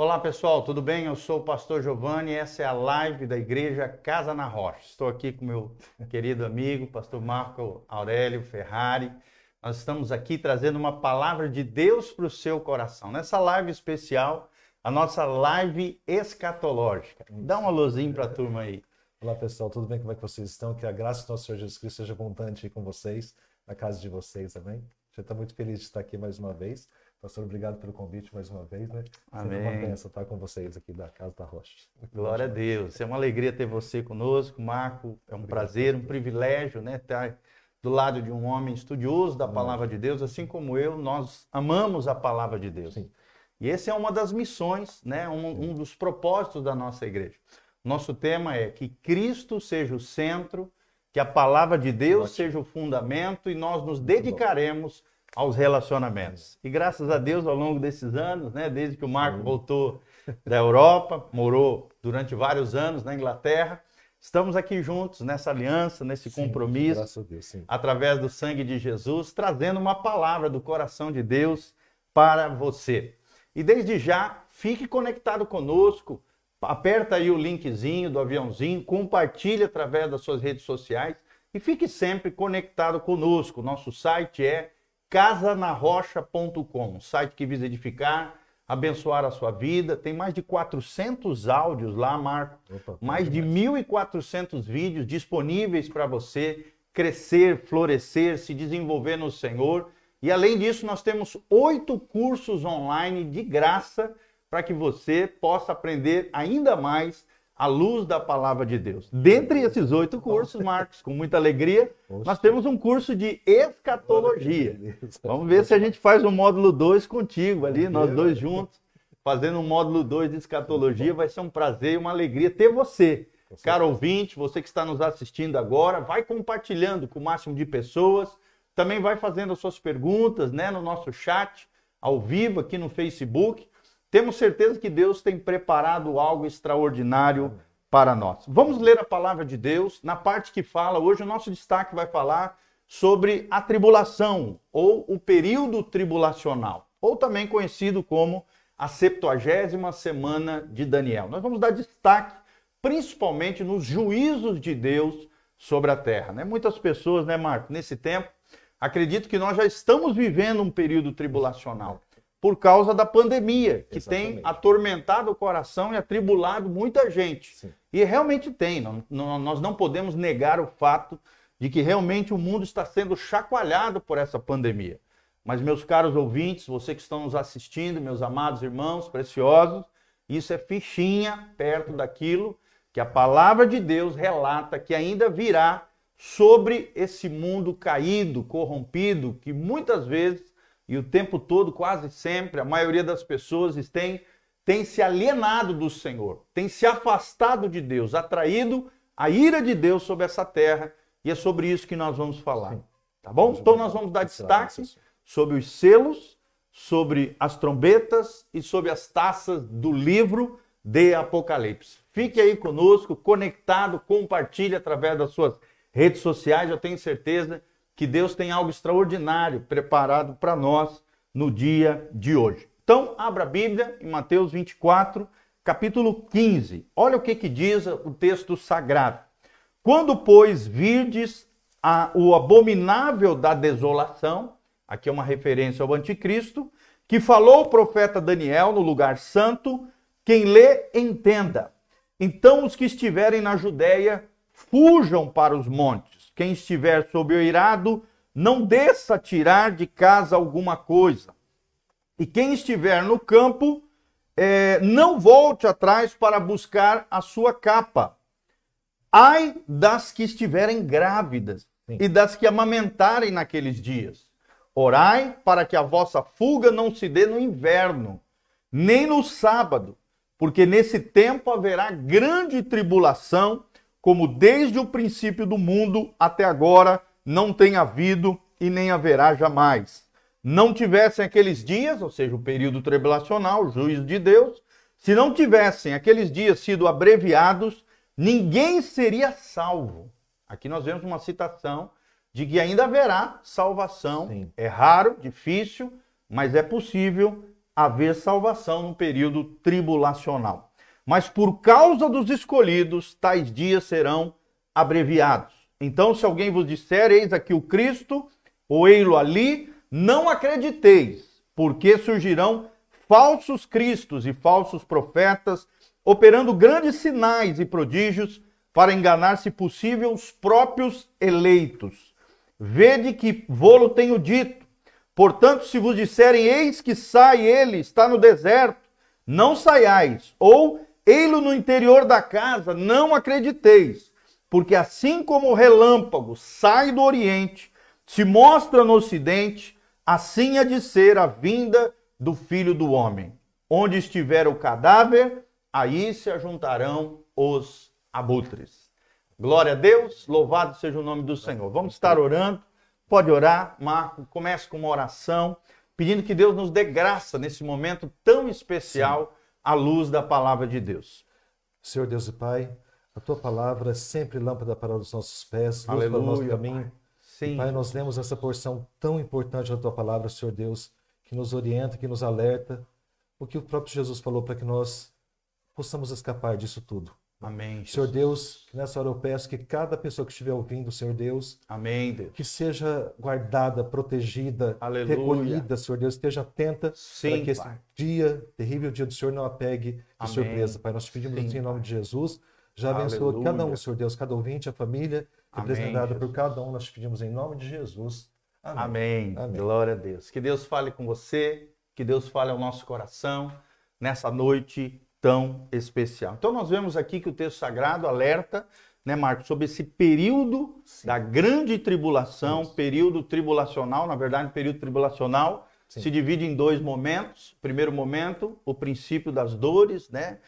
Olá pessoal, tudo bem? Eu sou o pastor Giovanni e essa é a live da igreja Casa na Rocha. Estou aqui com meu querido amigo, pastor Marco Aurélio Ferrari. Nós estamos aqui trazendo uma palavra de Deus para o seu coração. Nessa live especial, a nossa live escatológica. Dá uma luzinha para a turma aí. Olá pessoal, tudo bem? Como é que vocês estão? Que a graça do nosso Senhor Jesus Cristo seja abundante com vocês, na casa de vocês também. Já está muito feliz de estar aqui mais uma vez Pastor, obrigado pelo convite mais uma vez, né? Amém. Sempre uma bênção estar com vocês aqui da Casa da Rocha. Glória a Deus. É uma alegria ter você conosco, Marco. É um obrigado, prazer, um privilégio, né? Estar do lado de um homem estudioso da palavra de Deus, assim como eu, nós amamos a palavra de Deus. Sim. E essa é uma das missões, né? Um, um dos propósitos da nossa igreja. Nosso tema é que Cristo seja o centro, que a palavra de Deus Ótimo. seja o fundamento e nós nos dedicaremos. Bom aos relacionamentos. E graças a Deus, ao longo desses anos, né, desde que o Marco uhum. voltou da Europa, morou durante vários anos na Inglaterra, estamos aqui juntos nessa aliança, nesse sim, compromisso, Deus, através do sangue de Jesus, trazendo uma palavra do coração de Deus para você. E desde já, fique conectado conosco, aperta aí o linkzinho do aviãozinho, compartilhe através das suas redes sociais e fique sempre conectado conosco. Nosso site é casanarrocha.com, site que visa edificar, abençoar a sua vida. Tem mais de 400 áudios lá, Marco. Opa, mais de 1.400 vídeos disponíveis para você crescer, florescer, se desenvolver no Senhor. E além disso, nós temos oito cursos online de graça para que você possa aprender ainda mais a luz da palavra de Deus. Dentre esses oito cursos, Marcos, com muita alegria, nós temos um curso de escatologia. Vamos ver se a gente faz o um módulo 2 contigo ali, nós dois juntos, fazendo um módulo 2 de escatologia. Tá vai ser um prazer e uma alegria ter você. Cara ouvinte, você que está nos assistindo agora, vai compartilhando com o máximo de pessoas. Também vai fazendo as suas perguntas né, no nosso chat, ao vivo aqui no Facebook. Temos certeza que Deus tem preparado algo extraordinário para nós. Vamos ler a palavra de Deus na parte que fala, hoje o nosso destaque vai falar sobre a tribulação ou o período tribulacional, ou também conhecido como a 70 semana de Daniel. Nós vamos dar destaque principalmente nos juízos de Deus sobre a terra, né? Muitas pessoas, né, Marco, nesse tempo, acredito que nós já estamos vivendo um período tribulacional por causa da pandemia, que Exatamente. tem atormentado o coração e atribulado muita gente. Sim. E realmente tem, não, não, nós não podemos negar o fato de que realmente o mundo está sendo chacoalhado por essa pandemia. Mas, meus caros ouvintes, vocês que estão nos assistindo, meus amados irmãos preciosos, isso é fichinha perto daquilo que a palavra de Deus relata que ainda virá sobre esse mundo caído, corrompido, que muitas vezes e o tempo todo, quase sempre, a maioria das pessoas tem, tem se alienado do Senhor, tem se afastado de Deus, atraído a ira de Deus sobre essa terra. E é sobre isso que nós vamos falar. Tá bom? Então nós vamos dar destaque sobre os selos, sobre as trombetas e sobre as taças do livro de Apocalipse. Fique aí conosco, conectado, compartilhe através das suas redes sociais. Eu tenho certeza que Deus tem algo extraordinário preparado para nós no dia de hoje. Então, abra a Bíblia em Mateus 24, capítulo 15. Olha o que, que diz o texto sagrado. Quando, pois, virdes a, o abominável da desolação, aqui é uma referência ao anticristo, que falou o profeta Daniel no lugar santo, quem lê, entenda. Então os que estiverem na Judéia fujam para os montes quem estiver sob o irado, não desça tirar de casa alguma coisa. E quem estiver no campo, é, não volte atrás para buscar a sua capa. Ai das que estiverem grávidas Sim. e das que amamentarem naqueles dias. Orai para que a vossa fuga não se dê no inverno, nem no sábado, porque nesse tempo haverá grande tribulação, como desde o princípio do mundo até agora não tem havido e nem haverá jamais. Não tivessem aqueles dias, ou seja, o período tribulacional, o juízo de Deus, se não tivessem aqueles dias sido abreviados, ninguém seria salvo. Aqui nós vemos uma citação de que ainda haverá salvação. Sim. É raro, difícil, mas é possível haver salvação no período tribulacional. Mas por causa dos escolhidos, tais dias serão abreviados. Então, se alguém vos disser, eis aqui o Cristo, ou ei-lo ali, não acrediteis, porque surgirão falsos cristos e falsos profetas, operando grandes sinais e prodígios para enganar, se possível, os próprios eleitos. Vede que vô-lo tenho dito. Portanto, se vos disserem, eis que sai ele, está no deserto, não saiais. Ou, Ei-lo no interior da casa, não acrediteis, porque assim como o relâmpago sai do Oriente, se mostra no Ocidente, assim há é de ser a vinda do Filho do Homem. Onde estiver o cadáver, aí se ajuntarão os abutres. Glória a Deus, louvado seja o nome do Senhor. Vamos estar orando. Pode orar, Marco. Comece com uma oração, pedindo que Deus nos dê graça nesse momento tão especial. Sim à luz da palavra de Deus. Senhor Deus e Pai, a tua palavra é sempre lâmpada para os nossos pés, luz Aleluia, para o nosso caminho. Sim. Pai, nós lemos essa porção tão importante da tua palavra, Senhor Deus, que nos orienta, que nos alerta, o que o próprio Jesus falou para que nós possamos escapar disso tudo. Amém. Senhor Deus, nessa hora eu peço que cada pessoa que estiver ouvindo, Senhor Deus, Amém, Deus. que seja guardada, protegida, Aleluia. recolhida, Senhor Deus, esteja atenta Sim, para que esse pai. dia, terrível dia do Senhor, não a pegue de Amém. surpresa. Pai, nós te pedimos assim, Sim, em nome de Jesus. Já abençoa Aleluia. cada um, Senhor Deus, cada ouvinte, a família, representada por cada um. Nós te pedimos em nome de Jesus. Amém. Amém. Amém. Glória a Deus. Que Deus fale com você, que Deus fale ao nosso coração nessa noite tão especial. Então nós vemos aqui que o texto sagrado alerta, né, Marcos, sobre esse período Sim. da grande tribulação, período tribulacional, na verdade, período tribulacional Sim. se divide em dois momentos. Primeiro momento, o princípio das dores, né?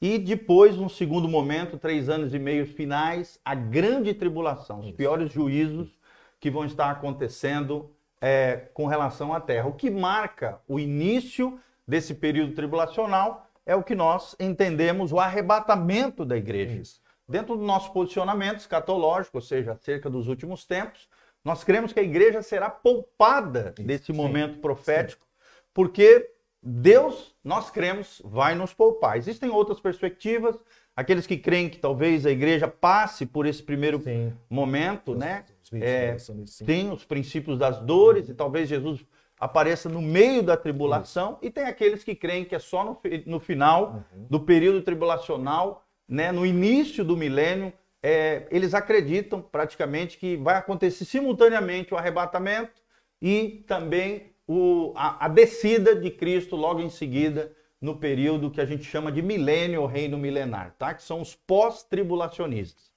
E depois, no segundo momento, três anos e meio finais, a grande tribulação, os Isso. piores juízos que vão estar acontecendo é, com relação à Terra. O que marca o início desse período tribulacional é o que nós entendemos o arrebatamento da igreja. Isso. Dentro do nosso posicionamento escatológico, ou seja, acerca dos últimos tempos, nós cremos que a igreja será poupada Isso. desse Sim. momento profético, Sim. porque Deus, nós cremos, vai nos poupar. Existem outras perspectivas, aqueles que creem que talvez a igreja passe por esse primeiro Sim. momento, né? É, tem os princípios das dores e talvez Jesus apareça no meio da tribulação, e tem aqueles que creem que é só no, no final uhum. do período tribulacional, né, no início do milênio, é, eles acreditam praticamente que vai acontecer simultaneamente o arrebatamento e também o, a, a, descida de Cristo logo em seguida no período que a gente chama de milênio ou reino milenar, tá? que são os pós-tribulacionistas.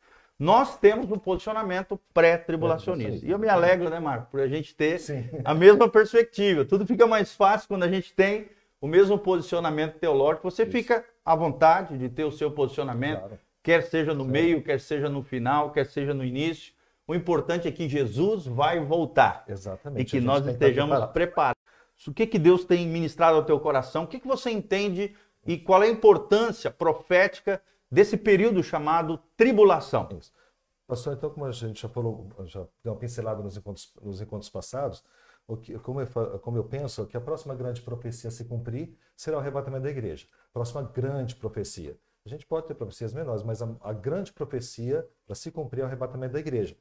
Nós temos um posicionamento pré-tribulacionista. É, e eu me é. alegro, né, Marco, por a gente ter Sim. a mesma perspectiva. Tudo fica mais fácil quando a gente tem o mesmo posicionamento teológico. Você Isso. fica à vontade de ter o seu posicionamento, claro. quer seja no Sim. meio, quer seja no final, quer seja no início. O importante é que Jesus vai voltar. Exatamente. E que nós estejamos preparado. preparados. O que, que Deus tem ministrado ao teu coração? O que, que você entende e qual é a importância profética desse período chamado tribulação. Isso. Pastor, então, como a gente já falou, já deu uma pincelada nos encontros, nos encontros passados, que, como, eu, como, eu, penso que a próxima grande profecia a se cumprir será o arrebatamento da igreja. Próxima grande profecia. A gente pode ter profecias menores, mas a, a grande profecia para se cumprir é o arrebatamento da igreja.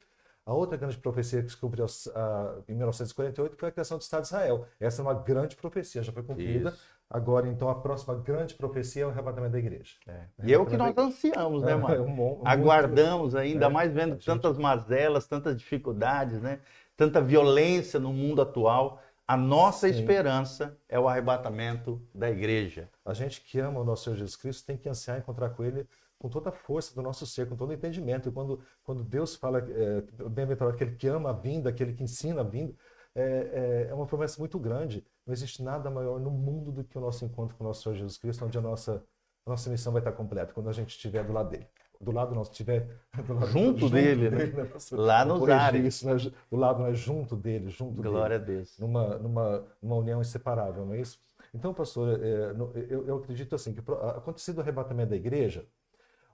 A outra grande profecia que se cumpriu a, ah, em 1948 foi a criação do Estado de Israel. Essa é uma grande profecia, já foi cumprida. Isso. Agora, então, a próxima grande profecia é o arrebatamento da igreja. É. Né? E é o que nós ansiamos, né, é, mano? É, um, Aguardamos ainda, é, mais vendo tantas mazelas, tantas dificuldades, né? Tanta violência no mundo atual. A nossa Sim. esperança é o arrebatamento da igreja. A gente que ama o nosso Senhor Jesus Cristo tem que ansiar encontrar com ele com toda a força do nosso ser, com todo o entendimento. E quando, quando Deus fala, é, bem-aventurado aquele que ama a vinda, aquele que ensina a vinda, é, é, é uma promessa muito grande. Não existe nada maior no mundo do que o nosso encontro com o nosso Senhor Jesus Cristo, onde a nossa, a nossa missão vai estar completa, quando a gente estiver do lado dele. Do lado nosso estiver. Junto, junto, dele, dele né? né? Lá nos ares. Né? Do lado nós é junto dele, junto Glória dele. Glória a Deus. Numa, numa, numa união inseparável, não é isso? Então, pastor, é, é, eu, eu acredito assim, que acontecido o arrebatamento da igreja,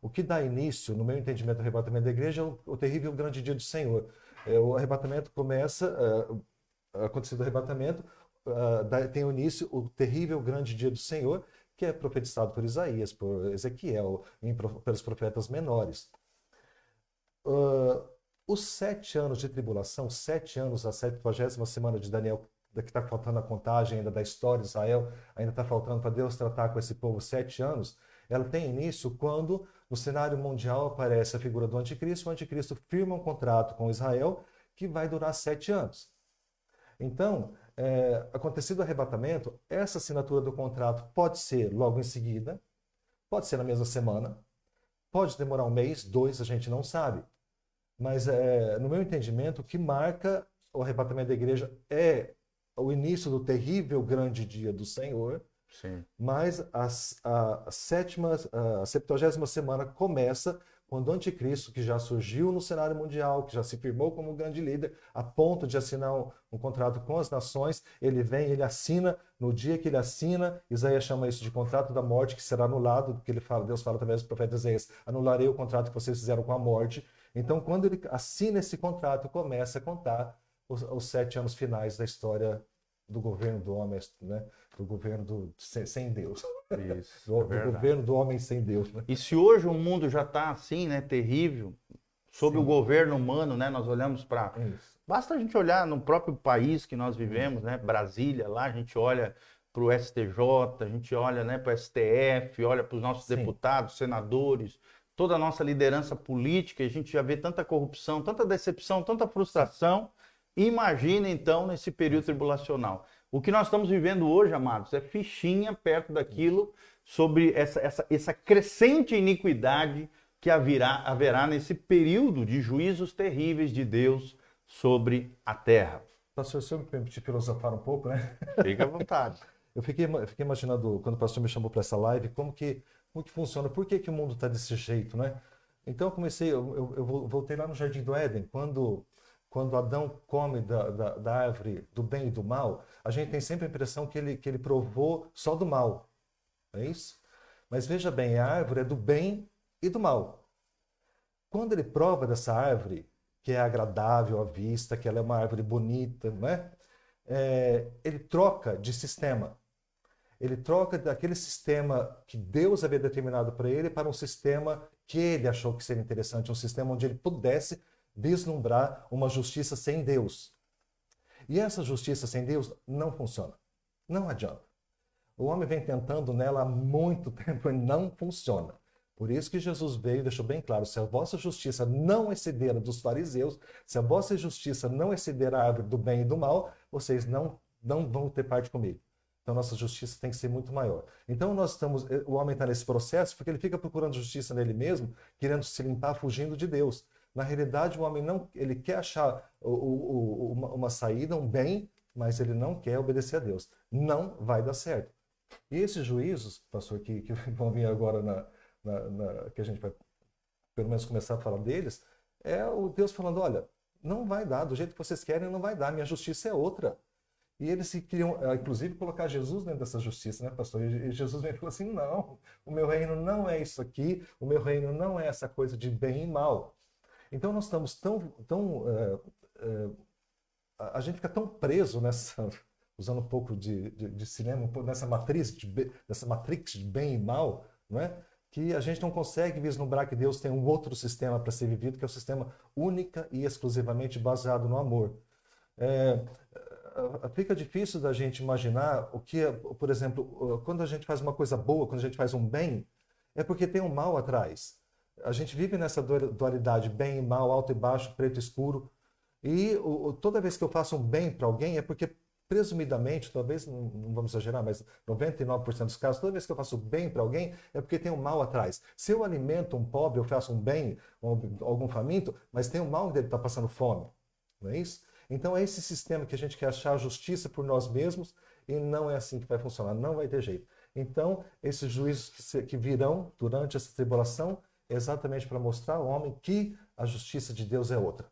o que dá início, no meu entendimento, ao arrebatamento da igreja é o, o terrível grande dia do Senhor. É, o arrebatamento começa, é, acontecido o arrebatamento, uh, tem o início o terrível grande dia do Senhor, que é profetizado por Isaías, por Ezequiel, em, pelos profetas menores. Uh, os sete anos de tribulação, sete anos, a 70 semana de Daniel, que está faltando a contagem ainda da história de Israel, ainda está faltando para Deus tratar com esse povo sete anos, ela tem início quando no cenário mundial aparece a figura do anticristo, o anticristo firma um contrato com Israel que vai durar sete anos. Então, é, acontecido o arrebatamento, essa assinatura do contrato pode ser logo em seguida, pode ser na mesma semana, pode demorar um mês, dois, a gente não sabe. Mas, é, no meu entendimento, o que marca o arrebatamento da igreja é o início do terrível grande dia do Senhor, Sim. mas a, a, sétima, a septuagésima semana começa quando o anticristo, que já surgiu no cenário mundial, que já se firmou como um grande líder, a ponto de assinar um, um, contrato com as nações, ele vem, ele assina, no dia que ele assina, Isaías chama isso de contrato da morte, que será anulado, que ele fala, Deus fala através do profeta Isaías, anularei o contrato que vocês fizeram com a morte. Então, quando ele assina esse contrato, começa a contar os, os sete anos finais da história do governo do homem, né? do governo do, sem Deus. Isso, do, é do governo do homem sem Deus. Né? E se hoje o mundo já está assim, né, terrível, sob Sim. o governo humano, né, nós olhamos para. Basta a gente olhar no próprio país que nós vivemos, né, Brasília, lá a gente olha para o STJ, a gente olha né, para o STF, olha para os nossos Sim. deputados, senadores, toda a nossa liderança política, a gente já vê tanta corrupção, tanta decepção, tanta frustração. Imagina então nesse período tribulacional. O que nós estamos vivendo hoje, amados, é fichinha perto daquilo sobre essa, essa, essa crescente iniquidade que haverá, haverá nesse período de juízos terríveis de Deus sobre a terra. Pastor, se eu me permitir filosofar um pouco, né? Fique à vontade. eu, fiquei, eu fiquei imaginando, quando o pastor me chamou para essa live, como que, como que funciona, por que, que o mundo está desse jeito, né? Então eu comecei, eu, eu, eu voltei lá no Jardim do Éden, quando quando Adão come da, da, da, árvore do bem e do mal, a gente tem sempre a impressão que ele, que ele provou só do mal. Não é isso? Mas veja bem, a árvore é do bem e do mal. Quando ele prova dessa árvore, que é agradável à vista, que ela é uma árvore bonita, não é? é ele troca de sistema. Ele troca daquele sistema que Deus havia determinado para ele para um sistema que ele achou que seria interessante, um sistema onde ele pudesse vislumbrar uma justiça sem Deus. E essa justiça sem Deus não funciona. Não adianta. O homem vem tentando nela há muito tempo e não funciona. Por isso que Jesus veio e deixou bem claro: se a vossa justiça não exceder a dos fariseus, se a vossa justiça não exceder a árvore do bem e do mal, vocês não, não vão ter parte comigo. Então nossa justiça tem que ser muito maior. Então nós estamos, eh, o homem está nesse processo porque ele fica procurando justiça nele mesmo, querendo se limpar, fugindo de Deus. Na realidade, o homem não, ele quer achar o, o, uma, uma saída, um bem, mas ele não quer obedecer a Deus. Não vai dar certo. E esses juízos, pastor, que, que vão vir agora na, na, na, que a gente vai pelo menos começar a falar deles, é o Deus falando, olha, não vai dar, do jeito que vocês querem não vai dar, minha justiça é outra. E eles se queriam, ah, inclusive, colocar Jesus dentro dessa justiça, né, pastor? E Jesus vem e falou assim, não, o meu reino não é isso aqui, o meu reino não é essa coisa de bem e mal. Então nós estamos tão. tão eh, eh, a gente fica tão preso nessa. Usando um pouco de, de, de cinema, nessa matriz de, dessa matrix de bem e mal, não é? que a gente não consegue vislumbrar que Deus tem um outro sistema para ser vivido, que é o um sistema única e exclusivamente baseado no amor. É, eh, fica difícil da gente imaginar o que, é, por exemplo, quando a gente faz uma coisa boa, quando a gente faz um bem, é porque tem um mal atrás. A gente vive nessa dualidade, bem e mal, alto e baixo, preto e escuro. E o, toda vez que eu faço um bem para alguém é porque, presumidamente, talvez, não, vamos exagerar, mas 99% dos casos, toda vez que eu faço bem para alguém é porque tem um mal atrás. Se eu alimento um pobre, eu faço um bem, um, algum faminto, mas tem um mal dele está passando fome. Não é isso? Então é esse sistema que a gente quer achar justiça por nós mesmos e não é assim que vai funcionar, não vai ter jeito. Então, esses juízos que, que virão durante essa tribulação exatamente para mostrar ao homem que a justiça de Deus é outra.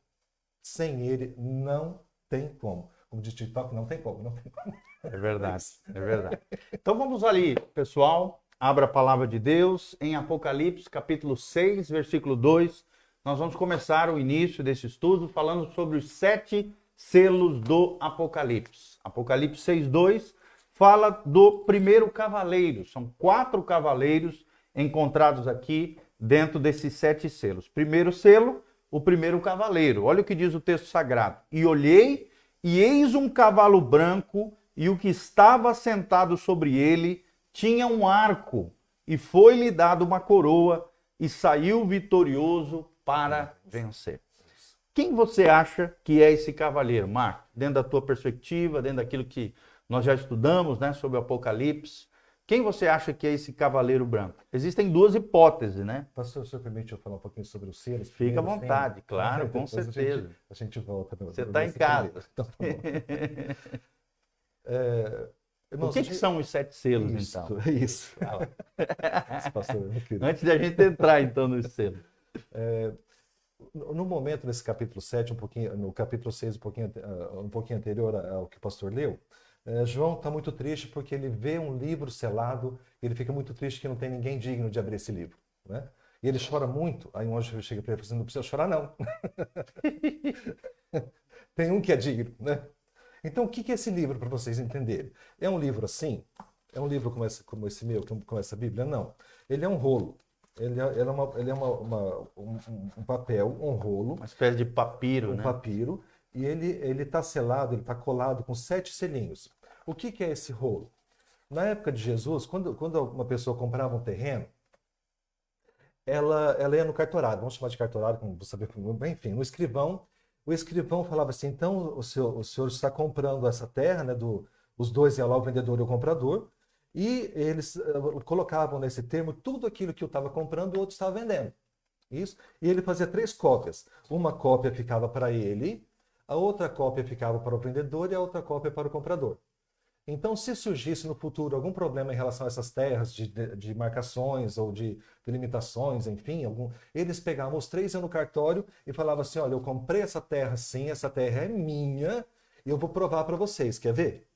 Sem ele não tem como. Como diz TikTok, não tem como, não tem como. É verdade, é verdade. Então vamos ali, pessoal. Abra a palavra de Deus em Apocalipse, capítulo 6, versículo 2. Nós vamos começar o início desse estudo falando sobre os sete selos do Apocalipse. Apocalipse 6, 2 fala do primeiro cavaleiro. São quatro cavaleiros encontrados aqui dentro desses sete selos. Primeiro selo, o primeiro cavaleiro. Olha o que diz o texto sagrado. E olhei, e eis um cavalo branco, e o que estava sentado sobre ele tinha um arco, e foi-lhe dado uma coroa, e saiu vitorioso para vencer. Quem você acha que é esse cavaleiro, Marco? Dentro da tua perspectiva, dentro daquilo que nós já estudamos né, sobre o Apocalipse, quem você acha que é esse cavaleiro branco? Existem duas hipóteses, né? Pastor, o senhor permite eu falar um pouquinho sobre os seres? Fica à vontade, claro, com certeza. A gente, a gente volta. você está em casa. Então, tá é, irmãos, o que, gente... que, são os sete selos, isso, então? Isso. Ah, Antes de a gente entrar, então, nos selos. É, no momento, nesse capítulo 7, um pouquinho, no capítulo 6, um pouquinho, ah, um pouquinho anterior ao que o pastor leu, eh, João está muito triste porque ele vê um livro selado e ele fica muito triste que não tem ninguém digno de abrir esse livro. Né? E ele chora muito. Aí um anjo chega para ele e fala assim, não precisa chorar, não. tem um que é digno. Né? Então, o que é esse livro para vocês entenderem? É um livro assim? É um livro como esse, como esse meu, como essa Bíblia? Não. Ele é um rolo. Ele é, ele é, uma, ele é uma, uma, um, um, papel, um rolo. Uma espécie de papiro, um né? papiro e ele está selado, ele está colado com sete selinhos. O que, que, é esse rolo? Na época de Jesus, quando, quando uma pessoa comprava um terreno, ela, ela ia no cartorário, vamos chamar de cartorário, como saber, enfim, no escrivão. O escrivão falava assim: então o, o senhor está comprando essa terra, né, do, os dois iam lá, o vendedor e o comprador, e eles eh, colocavam nesse termo tudo aquilo que eu estava comprando, o outro estava vendendo. Isso. E ele fazia três cópias. Uma cópia ficava para ele, a outra cópia ficava para o vendedor e a outra cópia para o comprador. Então, se surgisse no futuro algum problema em relação a essas terras de, de, de marcações ou de delimitações, enfim, algum, eles pegavam os três no cartório e falavam assim: olha, eu comprei essa terra sim, essa terra é minha, e eu vou provar para vocês, quer ver?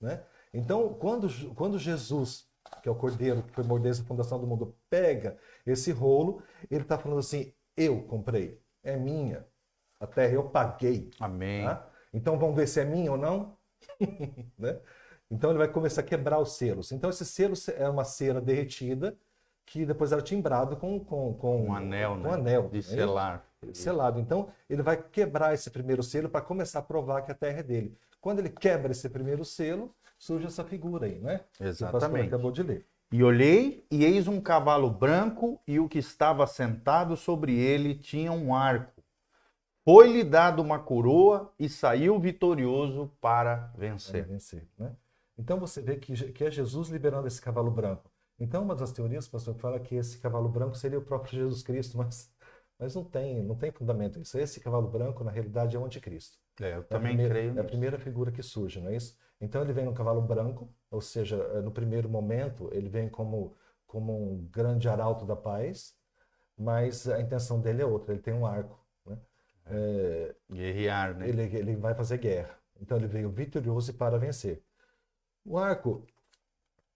Né? Então, quando, quando Jesus, que é o cordeiro que foi morder a fundação do mundo, pega esse rolo, ele está falando assim: eu comprei, é minha. A terra eu paguei. Amém. Tá? Então vamos ver se é minha ou não. né? Então ele vai começar a quebrar os selos. Então esse selo é uma cera derretida que depois era é timbrado com, com, com um anel, com, né? um anel de é selar. selado. Então ele vai quebrar esse primeiro selo para começar a provar que a terra é dele. Quando ele quebra esse primeiro selo, surge essa figura aí, né? Exatamente. Que acabou de ler. E olhei, e eis um cavalo branco, e o que estava sentado sobre ele tinha um arco foi-lhe dado uma coroa e saiu vitorioso para vencer. vencer né? Então você vê que, que é Jesus liberando esse cavalo branco. Então uma das teorias, pastor, fala que esse cavalo branco seria o próprio Jesus Cristo, mas, mas não tem não tem fundamento isso. Esse cavalo branco, na realidade, é o anticristo. É, eu é também primeira, creio. É a primeira figura que surge, não é isso? Então ele vem no cavalo branco, ou seja, é, no primeiro momento ele vem como, como um grande arauto da paz, mas a intenção dele é outra, ele tem um arco. É, Guerrear, né? Ele, ele vai fazer guerra. Então ele veio vitorioso e para vencer. O arco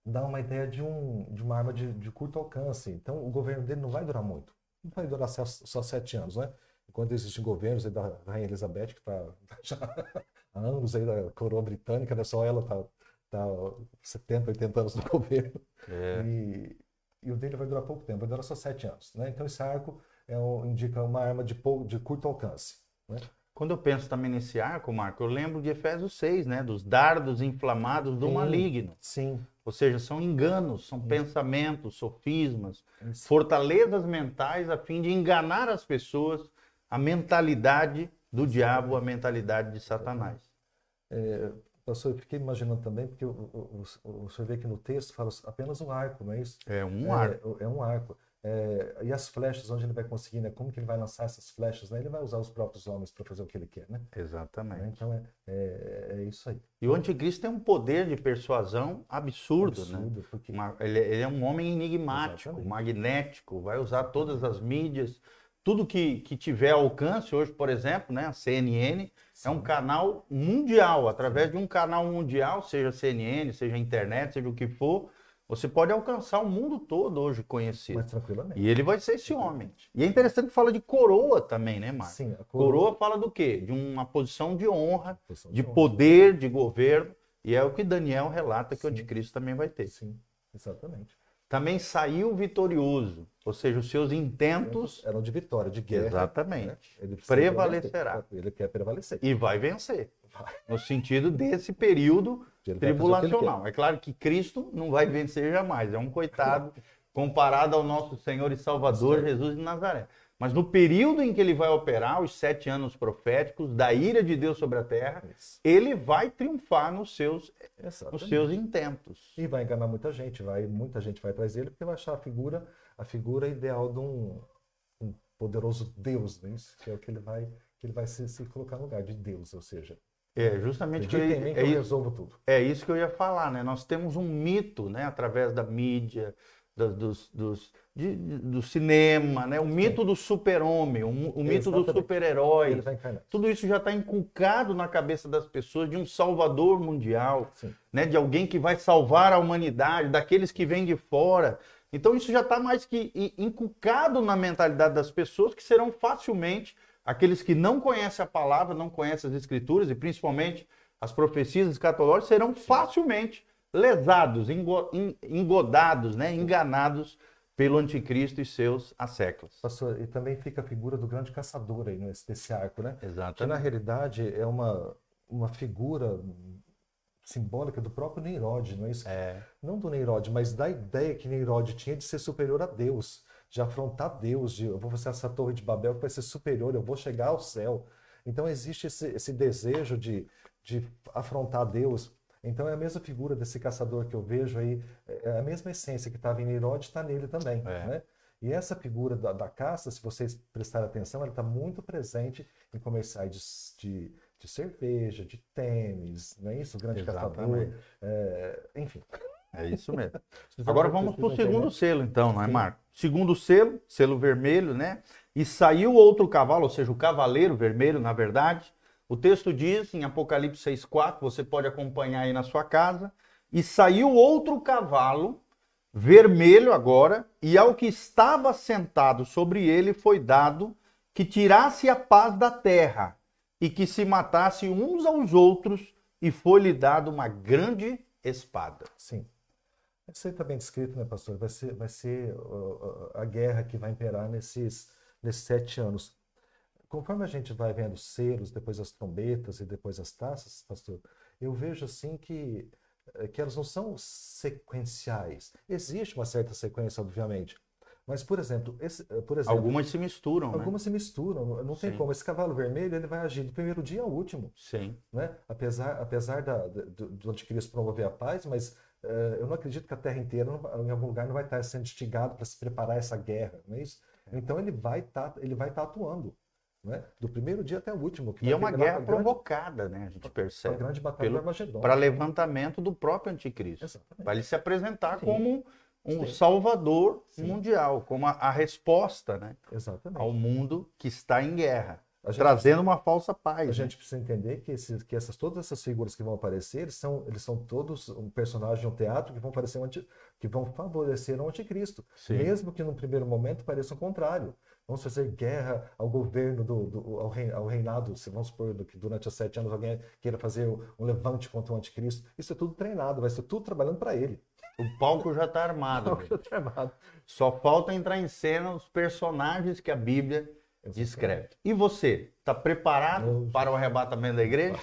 dá uma ideia de, um, de uma arma de, de curto alcance. Então o governo dele não vai durar muito. Não vai durar só, só sete anos, né? Enquanto existem governos da Rainha Elizabeth, que está já há anos aí da coroa britânica, né? só ela está tá 70, tá 80 anos no governo. É. E, e o dele vai durar pouco tempo, vai durar só sete anos. Né? Então esse arco é um, indica uma arma de, pouco, de curto alcance. Né? Quando eu penso também nesse arco, Marco, eu lembro de Efésios 6, né? Dos dardos inflamados do sim, maligno. Sim. Ou seja, são enganos, são sim. pensamentos, sofismas, sim. fortalezas mentais a fim de enganar as pessoas, a mentalidade do diabo, a mentalidade de Satanás. É, pastor, eu fiquei imaginando também, porque o, o, o, o senhor vê que no texto fala apenas um arco, não é isso? É um é, arco. É, é um arco. É, e as flechas, onde ele vai conseguir, né? Como que ele vai lançar essas flechas, né? Ele vai usar os próprios homens para fazer o que ele quer, né? Exatamente. Né? Então, é, é, é, isso aí. E o anticristo tem um poder de persuasão absurdo, né? absurdo né? Porque... ele, ele, é um homem enigmático, Exatamente. magnético, vai usar todas as mídias, tudo que, que tiver alcance hoje, por exemplo, né? A CNN Sim. é um canal mundial, através de um canal mundial, seja CNN, seja internet, seja o que for, você pode alcançar o mundo todo hoje conhecido. Mas tranquilamente. E ele vai ser esse homem. E é interessante que fala de coroa também, né, Marcos? Sim. Coroa... coroa... fala do quê? De uma posição de honra, posição de, de honra. poder, de governo. E é o que Daniel relata que Sim. o anticristo também vai ter. Sim, exatamente. Também saiu vitorioso, ou seja, os seus intentos eram de vitória, de guerra. Exatamente. Né? Ele prevalecerá. Ele quer prevalecer. E vai vencer. no sentido desse período tribulacional. É claro que Cristo não vai vencer jamais, é um coitado comparado ao nosso Senhor e Salvador Sim. Jesus de Nazaré. Mas no período em que ele vai operar, os sete anos proféticos, da ira de Deus sobre a terra, Isso. ele vai triunfar nos seus, nos seus intentos. E vai enganar muita gente, vai, muita gente vai atrás dele, porque vai achar a figura, a figura ideal de um, um poderoso Deus, né? Isso que é o que ele vai, que ele vai se, se colocar no lugar de Deus, ou seja, é, justamente que em é, que eu resolvo tudo. É isso que eu ia falar, né? Nós temos um mito, né, através da mídia, da, dos, dos, de, do cinema, né? O mito Sim. do super-homem, o, o mito do super-herói. Tá tudo isso já está inculcado na cabeça das pessoas de um salvador mundial, Sim. né? De alguém que vai salvar a humanidade, daqueles que vêm de fora. Então isso já está mais que inculcado na mentalidade das pessoas que serão facilmente Aqueles que não conhecem a palavra, não conhecem as escrituras e principalmente as profecias escatológicas serão facilmente lesados, engodados, né, enganados pelo anticristo e seus asseclas. Pastor, e também fica a figura do grande caçador aí nesse, arco, né? Exato. Que na realidade é uma, uma figura simbólica do próprio Neirode, não é isso? É. Não do Neirode, mas da ideia que Neirode tinha de ser superior a Deus de afrontar Deus, de eu vou fazer essa torre de Babel que vai ser superior, eu vou chegar ao céu. Então existe esse, esse desejo de, de afrontar Deus. Então é a mesma figura desse caçador que eu vejo aí, é, é a mesma essência que estava em Herodes está nele também. É. Né? E essa figura da, da, caça, se vocês prestarem atenção, ela está muito presente em comerciais de, de, de cerveja, de tênis, não é isso? O grande Exatamente. caçador, é, enfim. É isso mesmo. Agora vamos para o segundo selo, então, não é, Marco? Segundo selo, selo vermelho, né? E saiu outro cavalo, ou seja, o cavaleiro vermelho, na verdade. O texto diz em Apocalipse 6,4, você pode acompanhar aí na sua casa. E saiu outro cavalo, vermelho agora, e ao que estava sentado sobre ele foi dado que tirasse a paz da terra e que se matasse uns aos outros, e foi-lhe dado uma grande espada. Sim. É isso aí está bem descrito, né, pastor? Vai ser, vai ser a guerra que vai imperar nesses, nesses sete anos. Conforme a gente vai vendo os selos, depois as trombetas e depois as taças, pastor, eu vejo assim que, eh, que elas não são sequenciais. Existe uma certa sequência, obviamente, mas, por exemplo, esse, eh, por exemplo, algumas se misturam. Né? Algumas né? se misturam. Não tem Sim. como. Esse cavalo vermelho ele vai agir do primeiro dia ao é último. Sim. Né? Apesar, apesar da, do, do anticristo promover a paz, mas eh, eu não acredito que a Terra inteira, em algum lugar, não vai estar sendo instigado para se preparar essa guerra, não é isso? É. Então ele vai estar, tá, ele vai estar tá atuando, né? do primeiro dia até o último. e é uma guerra grande, provocada, né? A gente percebe. grande batalha pelo, Para levantamento do próprio anticristo. Para ele se apresentar Sim. como um Sim. salvador Sim. mundial, como a, a, resposta né? Exatamente. ao mundo que está em guerra gente, trazendo uma falsa paz. A gente precisa entender que, esses, que essas, todas essas figuras que vão aparecer, eles são, eles são todos um personagem de um teatro que vão, aparecer um anti, que vão favorecer o um anticristo, Sim. mesmo que no primeiro momento pareça o contrário. Vamos fazer guerra ao governo, do, do ao, ao reinado, se vamos supor que durante os sete anos alguém queira fazer um levante contra o anticristo. Isso é tudo treinado, vai ser tudo trabalhando para ele. O palco já está armado. O palco já tá armado. Só falta entrar em cena os personagens que a Bíblia Descrédito. E você, está preparado para o arrebatamento da igreja?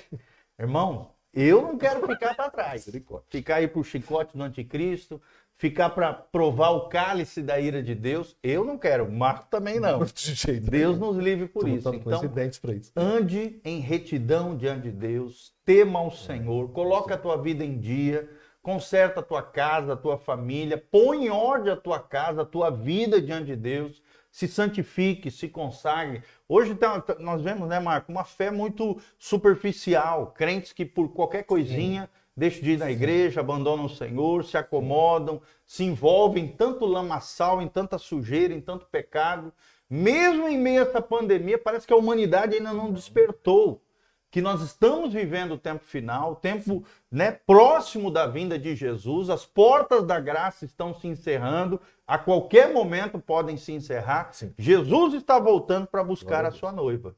Irmão, eu não quero ficar para trás. Ficar aí para o chicote do anticristo, ficar para provar o cálice da ira de Deus, eu não quero. Marco também não. Deus nos livre por isso. Então, isso. ande em retidão diante de Deus, tema ao é. Senhor, coloca a tua vida em dia, conserta a tua casa, a tua família, põe em ordem a tua casa, a tua vida diante de Deus se santifique, se consagre. Hoje tá, tá, nós vemos, né, Marco, uma fé muito superficial, crentes que por qualquer coisinha Sim. deixam de ir na igreja, abandonam o Senhor, se acomodam, se envolvem em tanto lamaçal, em tanta sujeira, em tanto pecado. Mesmo em meio a essa pandemia, parece que a humanidade ainda não uhum. despertou que nós estamos vivendo o tempo final, tempo né, próximo da vinda de Jesus, as portas da graça estão se encerrando, a qualquer momento podem se encerrar. Sim. Jesus está voltando para buscar a sua noiva.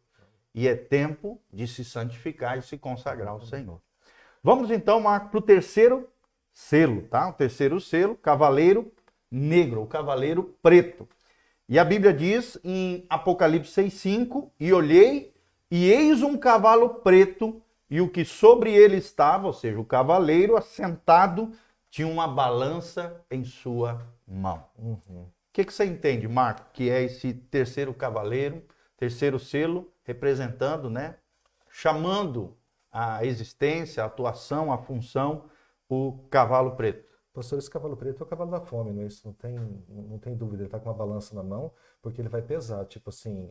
E é tempo de se santificar e se consagrar ao Senhor. Vamos então, Marco, para o terceiro selo, tá? O terceiro selo, cavaleiro negro, o cavaleiro preto. E a Bíblia diz em Apocalipse 6,5: E olhei e eis um cavalo preto, e o que sobre ele estava, ou seja, o cavaleiro assentado, tinha uma balança em sua mão. Uhum. O uhum. que, que você entende, Marco, que é esse terceiro cavaleiro, terceiro selo, representando, né? Chamando a existência, a atuação, a função, o cavalo preto. Pastor, esse cavalo preto é o cavalo da fome, não é isso? Não tem, não tem dúvida. Ele está com uma balança na mão, porque ele vai pesar. Tipo assim,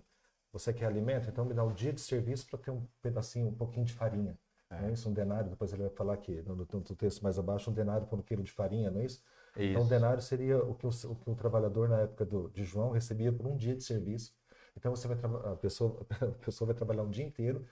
você quer alimento? Então me dá um dia de serviço para ter um pedacinho, um pouquinho de farinha. É. Não é isso? Um denário, depois ele vai falar aqui no, no, texto mais abaixo, um denário por um quilo de farinha, não é isso? Então, isso. Então, um denário seria o que o, o que o, trabalhador na época do, de João recebia por um dia de serviço. Então, você vai a pessoa, a pessoa vai trabalhar um dia inteiro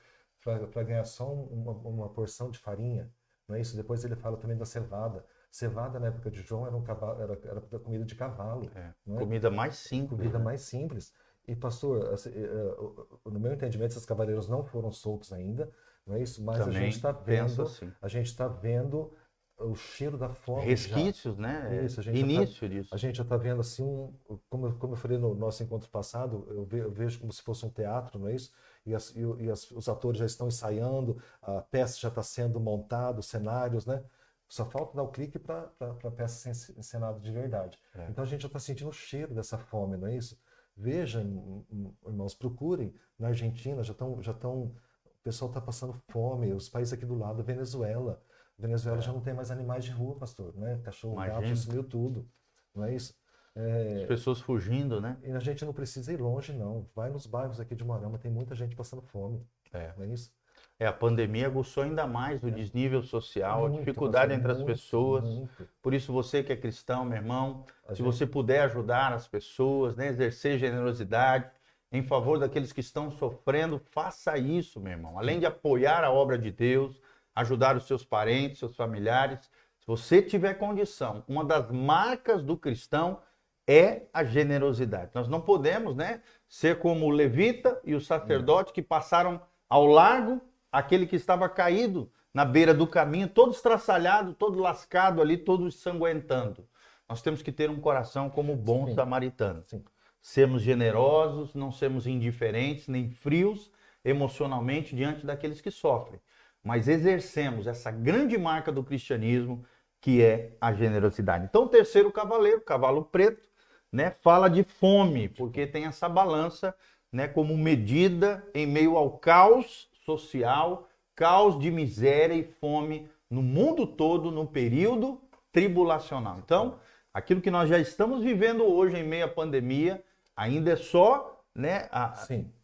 para ganhar só uma, uma, porção de farinha, não é isso? Depois ele fala também da cevada. Cevada na época de João era, um cavalo, era, era comida de cavalo. É. É? Comida mais simples. Comida né? mais simples. E, pastor, assim, eh, eh, no meu entendimento, esses cavaleiros não foram soltos ainda, não é isso? Mas Também a gente está vendo, assim. a gente está vendo o cheiro da fome. Resquícios, já. né? Isso, tá Início tá, disso. A gente já está vendo assim, um, como, como eu falei no nosso encontro passado, eu, ve, eu vejo como se fosse um teatro, não é isso? E, as, e, e as, os atores já estão ensaiando, a peça já está sendo montada, cenários, né? Só falta dar o clique para a peça ser encenada de verdade. É. Então a gente já está sentindo o cheiro dessa fome, não é isso? Vejam, irmãos, procurem. Na Argentina já estão. Já tão, o pessoal está passando fome, os países aqui do lado, Venezuela. Venezuela é. já não tem mais animais de rua, pastor, né? Cachorro, Imagina. gato, sumiu tudo. Não é isso? É... As pessoas fugindo, né? E a gente não precisa ir longe, não. Vai nos bairros aqui de Moarama, tem muita gente passando fome. É. Não é isso? É, a pandemia aguçou ainda mais o é. desnível social, muito, a dificuldade entre muito, as pessoas. Muito. Por isso, você que é cristão, meu irmão, a se gente... você puder ajudar as pessoas, né, exercer generosidade em favor daqueles que estão sofrendo, faça isso, meu irmão. Além de apoiar a obra de Deus, ajudar os seus parentes, seus familiares, se você tiver condição, uma das marcas do cristão é a generosidade. Nós não podemos, né, ser como o levita e o sacerdote que passaram ao largo aquele que estava caído na beira do caminho, todo estraçalhado, todo lascado ali, todo sanguentando. Nós temos que ter um coração como o bom Sim. samaritano. Sim. Sermos generosos, não sermos indiferentes, nem frios emocionalmente diante daqueles que sofrem. Mas exercemos essa grande marca do cristianismo, que é a generosidade. Então, o terceiro cavaleiro, cavalo preto, né, fala de fome, porque tem essa balança né, como medida em meio ao caos social, caos de miséria e fome no mundo todo no período tribulacional. Então, aquilo que nós já estamos vivendo hoje em meio à pandemia ainda é só né, a,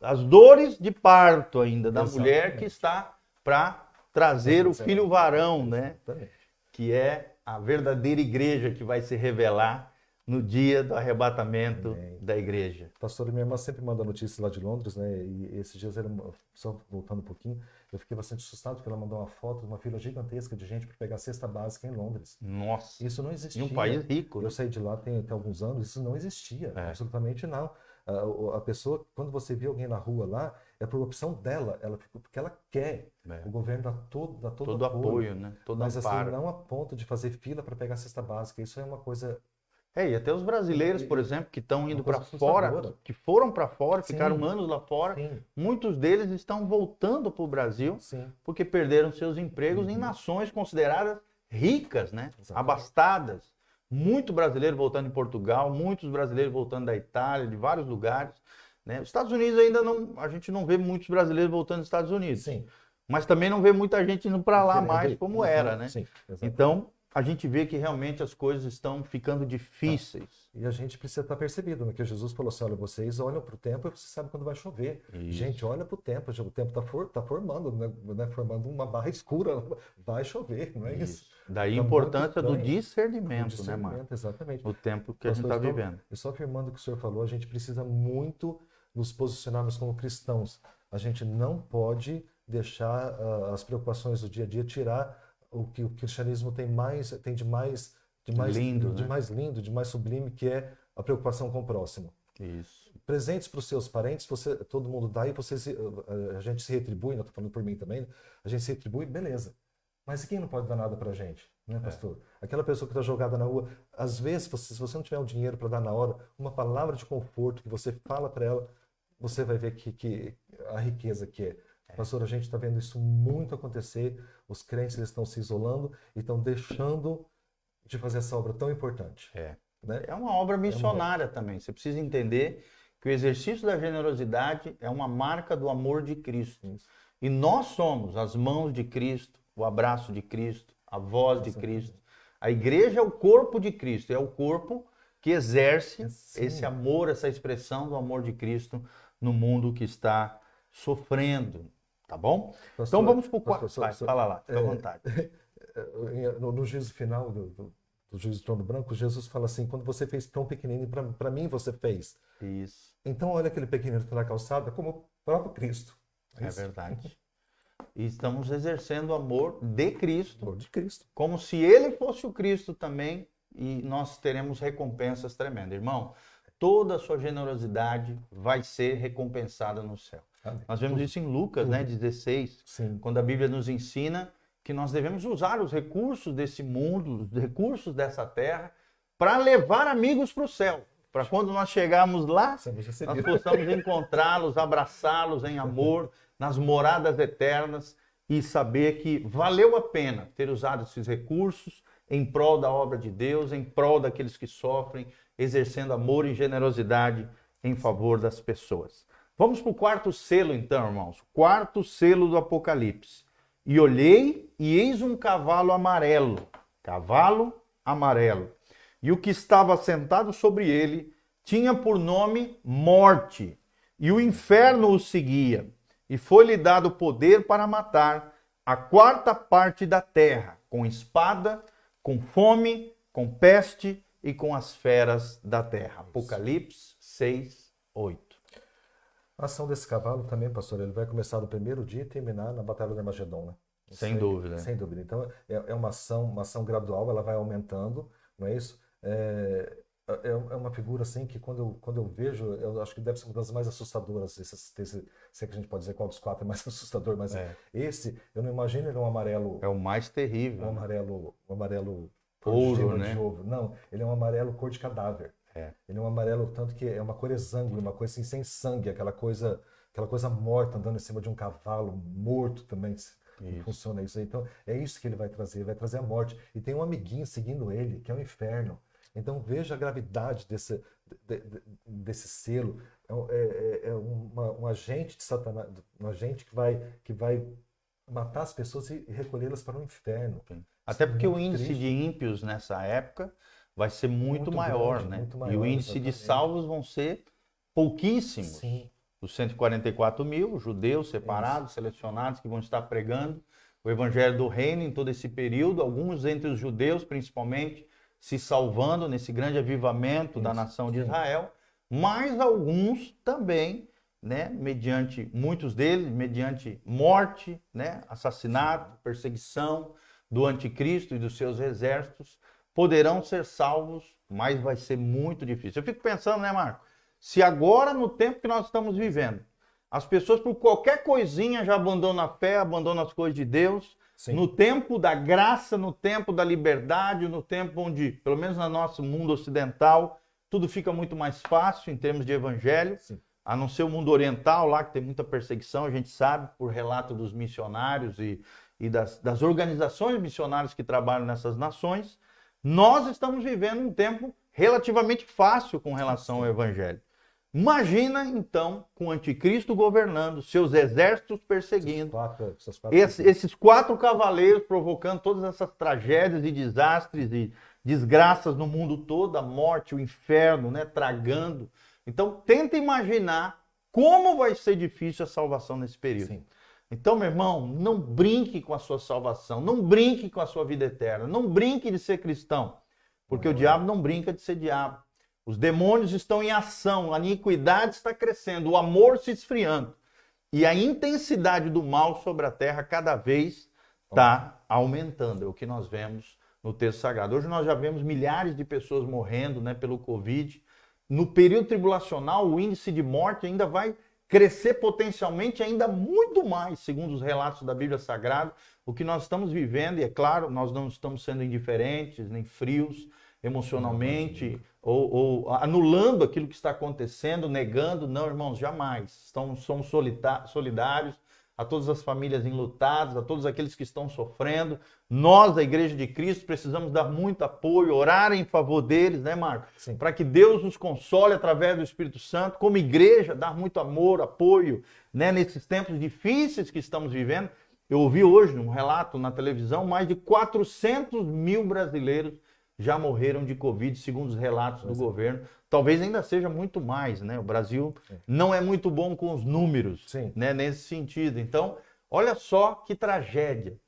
as dores de parto ainda da Exatamente. mulher que está para trazer Exatamente. o filho varão, né? Que é a verdadeira igreja que vai se revelar no dia do arrebatamento Amém. da igreja. Pastor, minha irmã sempre manda notícias lá de Londres, né? E esses dias, era, só voltando um pouquinho, eu fiquei bastante assustado porque ela mandou uma foto de uma fila gigantesca de gente para pegar a cesta básica em Londres. Nossa! Isso não existia. Em um país rico. Né? Eu saí de lá tem, tem alguns anos, isso não existia. É. Absolutamente não. A, a, pessoa, quando você vê alguém na rua lá, é por opção dela, ela porque ela quer. É. O governo dá todo, dá todo, todo apoio, apoio, né? Todo mas assim, amparo. assim, não a ponto de fazer fila para pegar a cesta básica. Isso é uma coisa é, e até os brasileiros, por exemplo, que estão é indo para fora, que foram para fora, Sim. ficaram anos lá fora, Sim. muitos deles estão voltando para o Brasil Sim. porque perderam seus empregos uhum. em nações consideradas ricas, né? Exatamente. abastadas. Muito brasileiro voltando em Portugal, muitos brasileiros voltando da Itália, de vários lugares. Né? Os Estados Unidos ainda não, a gente não vê muitos brasileiros voltando dos Estados Unidos. Sim. Mas também não vê muita gente indo para lá mais como uhum. era, né? Então, a gente vê que realmente as coisas estão ficando difíceis. Tá. E a gente precisa estar percebido, né? que Jesus falou assim, olha, vocês olham para o tempo e você sabe quando vai chover. Isso. Gente, olha para o tempo, o tempo está for, tá formando, né? né? formando uma barra escura, vai chover, não é isso? isso. Daí a importância do discernimento, do discernimento, né, Marcos? Exatamente. O tempo que a gente tá está vivendo. E só afirmando o que o senhor falou, a gente precisa muito nos posicionarmos como cristãos. A gente não pode deixar uh, as preocupações do dia a dia tirar o que o cristianismo tem mais tem de mais de mais lindo, de né? mais lindo, de mais sublime, que é a preocupação com o próximo. Isso. Presentes para os seus parentes, você, todo mundo dá e você a gente se retribui, não né? estou falando por mim também, a gente se retribui, beleza. Mas quem não pode dar nada para a gente, né, é. pastor? É. Aquela pessoa que está jogada na rua, às vezes, você, se você não tiver o um dinheiro para dar na hora, uma palavra de conforto que você fala para ela, você vai ver que, que a riqueza que é. é. Pastor, a gente está vendo isso muito acontecer. Os crentes eles estão se isolando e estão deixando de fazer essa obra tão importante. É. Né? É uma obra missionária é uma... também. Você precisa entender que o exercício da generosidade é uma marca do amor de Cristo. Isso. E nós somos as mãos de Cristo, o abraço de Cristo, a voz de Cristo. A igreja é o corpo de Cristo, é o corpo que exerce é esse amor, essa expressão do amor de Cristo no mundo que está sofrendo, Tá bom? Pastor, então vamos para o quarto. Pastor, Vai, pastor, fala lá, é, fica à é, vontade. No, no, juízo final do, do, do juízo trono branco, Jesus fala assim: quando você fez tão pequenino para mim, você fez. Isso. Então, olha aquele pequenino tá na calçada como o próprio Cristo. É, é verdade. E estamos exercendo o amor de Cristo. Amor de Cristo. Como se ele fosse o Cristo também, e nós teremos recompensas tremendas. Irmão, toda a sua generosidade vai ser recompensada no céu. Amém. Nós vemos isso em Lucas, né, Tudo. né, 16, Sim. quando a Bíblia nos ensina que nós devemos usar os recursos desse mundo, os recursos dessa terra, para levar amigos para o céu. Para quando nós chegarmos lá, é nós possamos encontrá-los, abraçá-los em amor, nas moradas eternas e saber que valeu a pena ter usado esses recursos em prol da obra de Deus, em prol daqueles que sofrem, exercendo amor e generosidade em favor das pessoas. Vamos para o quarto selo, então, irmãos. Quarto selo do Apocalipse. E olhei e eis um cavalo amarelo. Cavalo amarelo. E o que estava sentado sobre ele tinha por nome Morte. E o inferno o seguia. E foi-lhe dado poder para matar a quarta parte da terra, com espada, com fome, com peste, e com as feras da terra. Apocalipse 6, 8. A ação desse cavalo também, pastor, ele vai começar no primeiro dia e terminar na Batalha do Armagedon, né? sem aí, dúvida. Sem dúvida. Então, é, é, uma ação uma ação gradual, ela vai aumentando, não é isso? É, é, é uma figura, assim, que quando eu, quando eu vejo, eu acho que deve ser uma das mais assustadoras. Esse, esse, sei é que a gente pode dizer qual dos quatro é mais assustador, mas é. esse, eu não imagino ele um amarelo... É o mais terrível. Um né? amarelo, um amarelo ouro, né? Ovo. Não, ele é um amarelo cor de cadáver. É. Ele é um amarelo tanto que é uma cor exângue, uma coisa assim, sem sangue, aquela coisa, aquela coisa morta andando em cima de um cavalo morto também. Isso. Funciona isso. Então é isso que ele vai trazer, vai trazer a morte. E tem um amiguinho seguindo ele, que é o um inferno. Então veja a gravidade desse, de, de, desse selo. É, é, é, é uma, um agente de Satanás, um agente que vai, que vai matar as pessoas e recolhê-las para o inferno. Sim. Até porque o índice triste. de ímpios nessa época vai ser muito, muito maior, grande, né? Muito maior, e o índice exatamente. de salvos vão ser pouquíssimos. Sim. Os 144 mil judeus separados, Isso. selecionados, que vão estar pregando o evangelho do reino em todo esse período, alguns entre os judeus principalmente se salvando nesse grande avivamento Isso. da nação de Israel, mas alguns também, né, mediante muitos deles, mediante morte, né, assassinato, perseguição, do anticristo e dos seus exércitos poderão ser salvos, mas vai ser muito difícil. Eu fico pensando, né, Marco? Se agora, no tempo que nós estamos vivendo, as pessoas por qualquer coisinha já abandonam a fé, abandonam as coisas de Deus, Sim. no tempo da graça, no tempo da liberdade, no tempo onde, pelo menos no nosso mundo ocidental, tudo fica muito mais fácil em termos de evangelho, Sim. a não ser o mundo oriental lá, que tem muita perseguição, a gente sabe por relato dos missionários e e das, das organizações missionárias que trabalham nessas nações, nós estamos vivendo um tempo relativamente fácil com relação ao evangelho. Imagina então com o anticristo governando, seus exércitos perseguindo, esses quatro, esses quatro, esses, esses quatro cavaleiros provocando todas essas tragédias e desastres e desgraças no mundo todo, a morte, o inferno, né, tragando. Então tenta imaginar como vai ser difícil a salvação nesse período. Sim. Então, meu irmão, não brinque com a sua salvação, não brinque com a sua vida eterna, não brinque de ser cristão, porque o diabo não brinca de ser diabo. Os demônios estão em ação, a iniquidade está crescendo, o amor se esfriando e a intensidade do mal sobre a terra cada vez está aumentando. É o que nós vemos no texto sagrado. Hoje nós já vemos milhares de pessoas morrendo né, pelo Covid. No período tribulacional, o índice de morte ainda vai crescer potencialmente ainda muito mais, segundo os relatos da Bíblia Sagrada, o que nós estamos vivendo, e é claro, nós não estamos sendo indiferentes, nem frios emocionalmente, ou, ou anulando aquilo que está acontecendo, negando, não, irmãos, jamais. Estamos, somos solidários a todas as famílias enlutadas, a todos aqueles que estão sofrendo. Nós, da Igreja de Cristo, precisamos dar muito apoio, orar em favor deles, né, Marco? Para que Deus nos console através do Espírito Santo, como igreja, dar muito amor, apoio, né, nesses tempos difíceis que estamos vivendo. Eu ouvi hoje, num relato na televisão, mais de 400 mil brasileiros já morreram de Covid, segundo os relatos do é. governo. Talvez ainda seja muito mais, né? O Brasil é. não é muito bom com os números, Sim. né? Nesse sentido. Então, olha só que tragédia.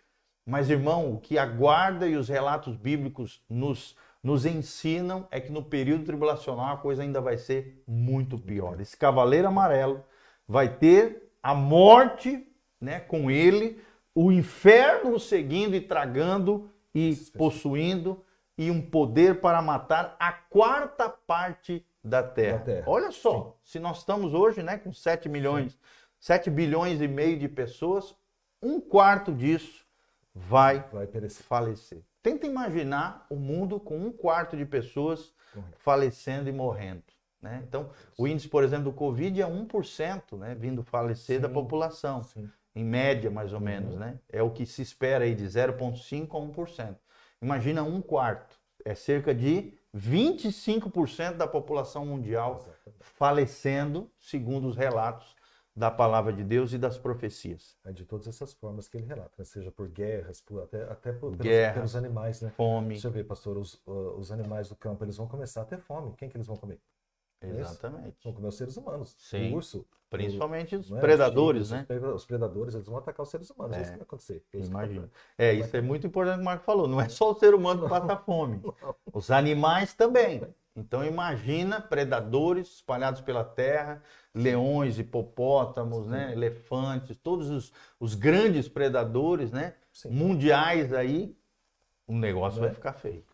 Mas, irmão, o que a guarda e os relatos bíblicos nos, nos ensinam é que no período tribulacional a coisa ainda vai ser muito pior. É. Esse cavaleiro amarelo vai ter a morte né, com ele, o inferno seguindo e tragando e possuindo e um poder para matar a quarta parte da Terra. Da terra. Olha só, Sim. se nós estamos hoje né, com 7 milhões, Sim. 7 bilhões e meio de pessoas, um quarto disso vai, vai falecer. Tenta imaginar o mundo com um quarto de pessoas falecendo e morrendo. Né? Então, o índice, por exemplo, do Covid é 1% né, vindo falecer Sim. da população, em média, mais ou menos. Uhum. Né? É o que se espera aí, de 0,5% a 1%. Imagina um quarto, é cerca de 25% da população mundial falecendo, segundo os relatos da palavra de Deus e das profecias. É de todas essas formas que ele relata, né? seja por guerras, por, até, até por, pelos, Guerra, pelos, animais, né? Fome. Deixa eu ver, pastor, os, os animais do campo, eles vão começar a ter fome. Quem que eles vão comer? Né? Exatamente. Vão comer os seres humanos. Sim. O urso. Principalmente o, os né, predadores, né? Os predadores, eles vão atacar os seres humanos. É, isso é. vai acontecer. É Imagina. É, isso é muito importante que o Marco falou. Não é só o ser humano que passa fome. Os animais também. Então imagina predadores espalhados pela terra, leões, hipopótamos, né, elefantes, todos os, os grandes predadores, né, mundiais aí, o negócio é. vai né? ficar feio.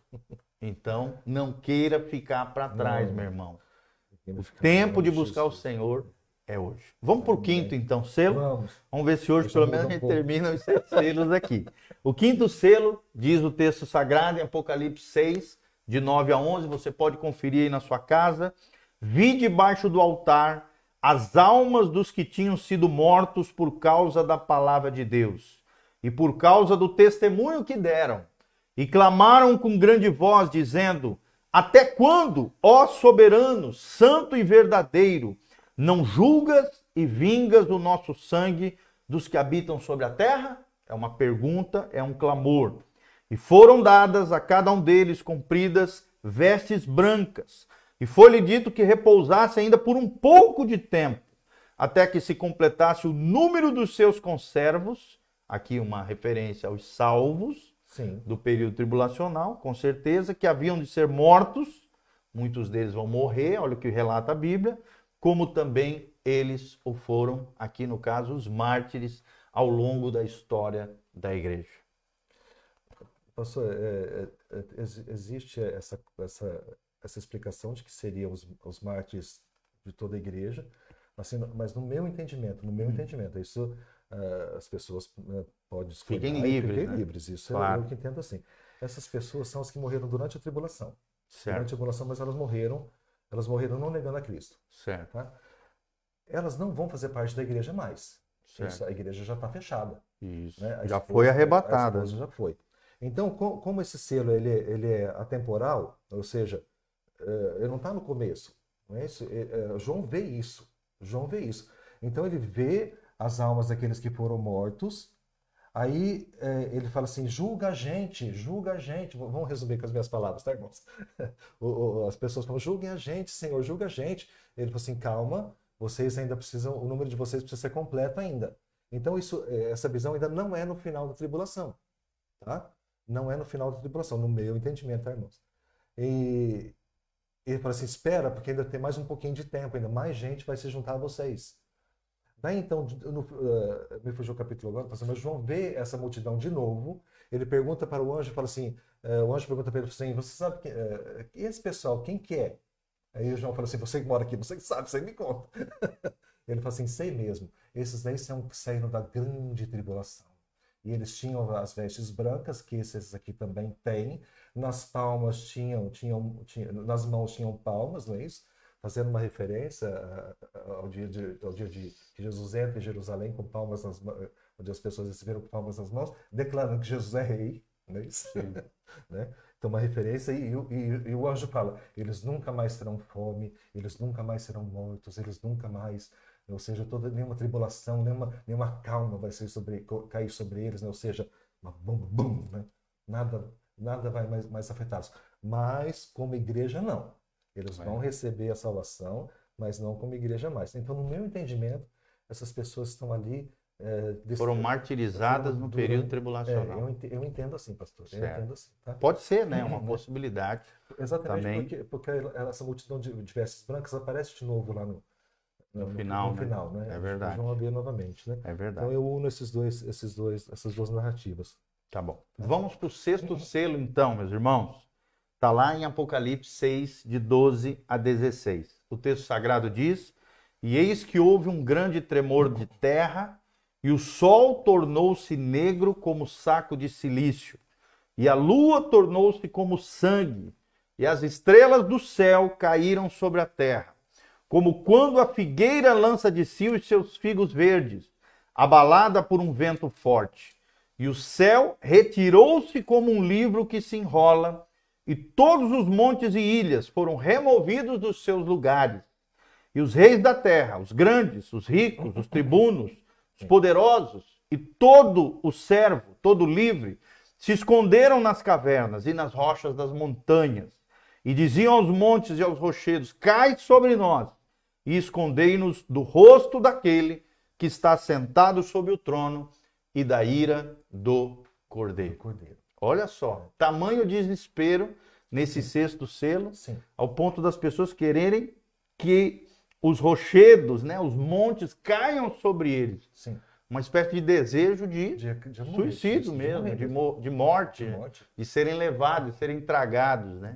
Então não queira ficar para trás, não. meu irmão tempo de buscar o Senhor é hoje. Vamos para o quinto, então, selo? Vamos. Vamos ver se hoje, pelo menos, a gente termina os sete selos aqui. O quinto selo, diz o texto sagrado em Apocalipse 6, de 9 a 11, você pode conferir aí na sua casa. Vi debaixo do altar as almas dos que tinham sido mortos por causa da palavra de Deus e por causa do testemunho que deram, e clamaram com grande voz, dizendo: até quando, ó soberano, santo e verdadeiro, não julgas e vingas o nosso sangue dos que habitam sobre a terra? É uma pergunta, é um clamor. E foram dadas a cada um deles compridas vestes brancas. E foi-lhe dito que repousasse ainda por um pouco de tempo, até que se completasse o número dos seus conservos, aqui uma referência aos salvos, Sim. do período tribulacional, com certeza, que haviam de ser mortos, muitos deles vão morrer, olha o que relata a Bíblia, como também eles o foram, aqui no caso, os mártires, ao longo da história da igreja. Pastor, é, é, é existe essa, essa, essa explicação de que seriam os, os mártires de toda a igreja, assim, mas no meu entendimento, no meu hum. entendimento, isso uh, as pessoas uh, podem escolher. Fiquem ah, livres. Fiquem né? livres, isso claro. é o que entendo assim. Essas pessoas são as que morreram durante a tribulação. Certo. Durante a tribulação, mas elas morreram, elas morreram não negando a Cristo. Certo. Tá? Elas não vão fazer parte da igreja mais. Isso, a igreja já está fechada. Isso. Né? Já esposa, foi arrebatada. A já foi. Então, com, como esse selo ele, ele é atemporal, ou seja, uh, ele não está no começo. Não é isso? Uh, João vê isso. João vê isso. Então ele vê as almas daqueles que foram mortos. Aí é, ele fala assim: julga a gente, julga a gente. Vamos resumir com as minhas palavras, tá, irmãos? as pessoas falam: julguem a gente, Senhor, julga a gente. Ele falou assim: calma, vocês ainda precisam, o número de vocês precisa ser completo ainda. Então, isso, é, essa visão ainda não é no final da tribulação, tá? Não é no final da tribulação, no meu entendimento, tá, irmãos? E ele fala assim: espera, porque ainda tem mais um pouquinho de tempo, ainda mais gente vai se juntar a vocês. Daí né? então, no, uh, eh, me fugiu o capítulo agora, tá mas João vê essa multidão de novo, ele pergunta para o anjo, fala assim, uh, o anjo pergunta para ele assim, você sabe eh, que, uh, esse pessoal, quem que é? Aí o João fala assim, você que mora aqui, você que sabe, você me conta. ele fala assim, sei mesmo, esses daí são que saíram da grande tribulação. E eles tinham as vestes brancas, que esses aqui também têm, nas palmas tinham, tinham, tinham nas mãos tinham palmas, não é isso? fazendo uma referência ao dia, de, ao dia de que Jesus entra em Jerusalém com palmas nas mãos, onde as pessoas receberam com palmas nas mãos, declarando que Jesus é rei, é né? Então, uma referência, e, e, e, o anjo fala: eles nunca mais terão fome, eles nunca mais serão mortos, eles nunca mais. Ou seja, toda, nenhuma tribulação, nenhuma, nenhuma calma vai ser sobre, cair sobre eles, né? ou seja, uma bomba, bum, né? nada, nada vai mais, mais afetá-los. Mas, como igreja, não. Eles vão receber a salvação, mas não como igreja mais. Então, no meu entendimento, essas pessoas estão ali. É, eh, desse... Foram martirizadas no durante... período tribulacional. É, eu, entendo, eu, entendo, assim, pastor. Entendo assim, tá? Pode ser, né? Uma né? possibilidade. Exatamente, também. Porque, porque essa multidão de, de vestes brancas aparece de novo lá no, no, no, final, no né? final, né? É verdade. Vão abrir novamente, né? É verdade. Então eu uno esses dois, esses dois, essas duas narrativas. Tá bom. Tá Vamos para o sexto selo, então, meus irmãos. Está lá em Apocalipse 6, de 12 a 16. O texto sagrado diz: E eis que houve um grande tremor de terra, e o sol tornou-se negro como saco de silício, e a lua tornou-se como sangue, e as estrelas do céu caíram sobre a terra, como quando a figueira lança de si os seus figos verdes, abalada por um vento forte. E o céu retirou-se como um livro que se enrola e todos os montes e ilhas foram removidos dos seus lugares. E os reis da terra, os grandes, os ricos, os tribunos, os poderosos e todo o servo, todo o livre, se esconderam nas cavernas e nas rochas das montanhas. E diziam aos montes e aos rochedos: Cai sobre nós e escondei-nos do rosto daquele que está sentado sobre o trono e da ira do cordeiro. Do cordeiro. Olha só, tamanho desespero nesse Sim. sexto selo, Sim. ao ponto das pessoas quererem que os rochedos, né, os montes caiam sobre eles. Sim. Uma espécie de desejo de, de, de morrer, suicídio de mesmo, de, mo de, morte, de morte, de serem levados, de serem tragados, né?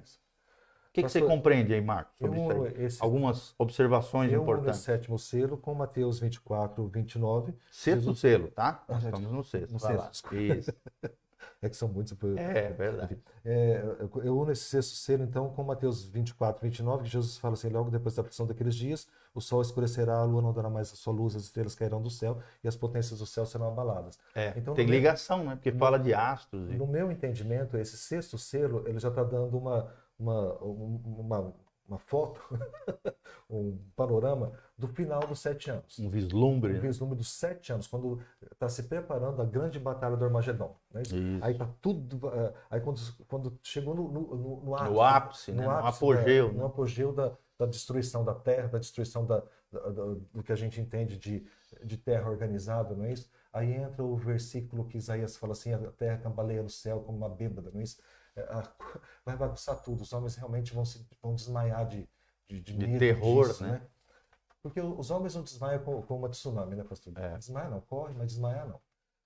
O que, que, você compreende aí, Marcos? Eu, esse, Algumas observações eu, importantes. Eu sétimo selo com Mateus 24, 29. Sexto Jesus... selo, tá? ah, estamos no sexto. No sexto. Isso. É que são muitos. É, verdade. é, eu uno esse sexto selo, então, com Mateus 24, 29, que Jesus fala assim: logo depois da aflição daqueles dias, o sol escurecerá, a lua não dará mais a sua luz, as estrelas cairão do céu e as potências do céu serão abaladas. É, então, tem ligação, meu, né? Porque no, fala de astros. E... No meu entendimento, esse sexto selo, ele já está dando uma, uma, uma uma foto, um panorama do final dos sete anos. Um vislumbre. Um né? vislumbre dos sete anos, quando está se preparando a grande batalha do Armagedon. Né? Aí está tudo. Eh, aí quando, quando chegou no, no, no, ápice, no ápice, né? no, ápice, apogeu. Da, né? No apogeu da, da destruição da terra, da destruição da, da, do que a gente entende de, de terra organizada, não é isso? Aí entra o versículo que Isaías fala assim: a terra cambaleia no céu como uma bêbada, não é isso? vai bagunçar tudo, os homens realmente vão, se, vão desmaiar de, de, de, de terror, disso, né? né? Porque os homens não desmaiam com, com uma tsunami, né, pastor? É. Desmaia não, corre, mas desmaia não.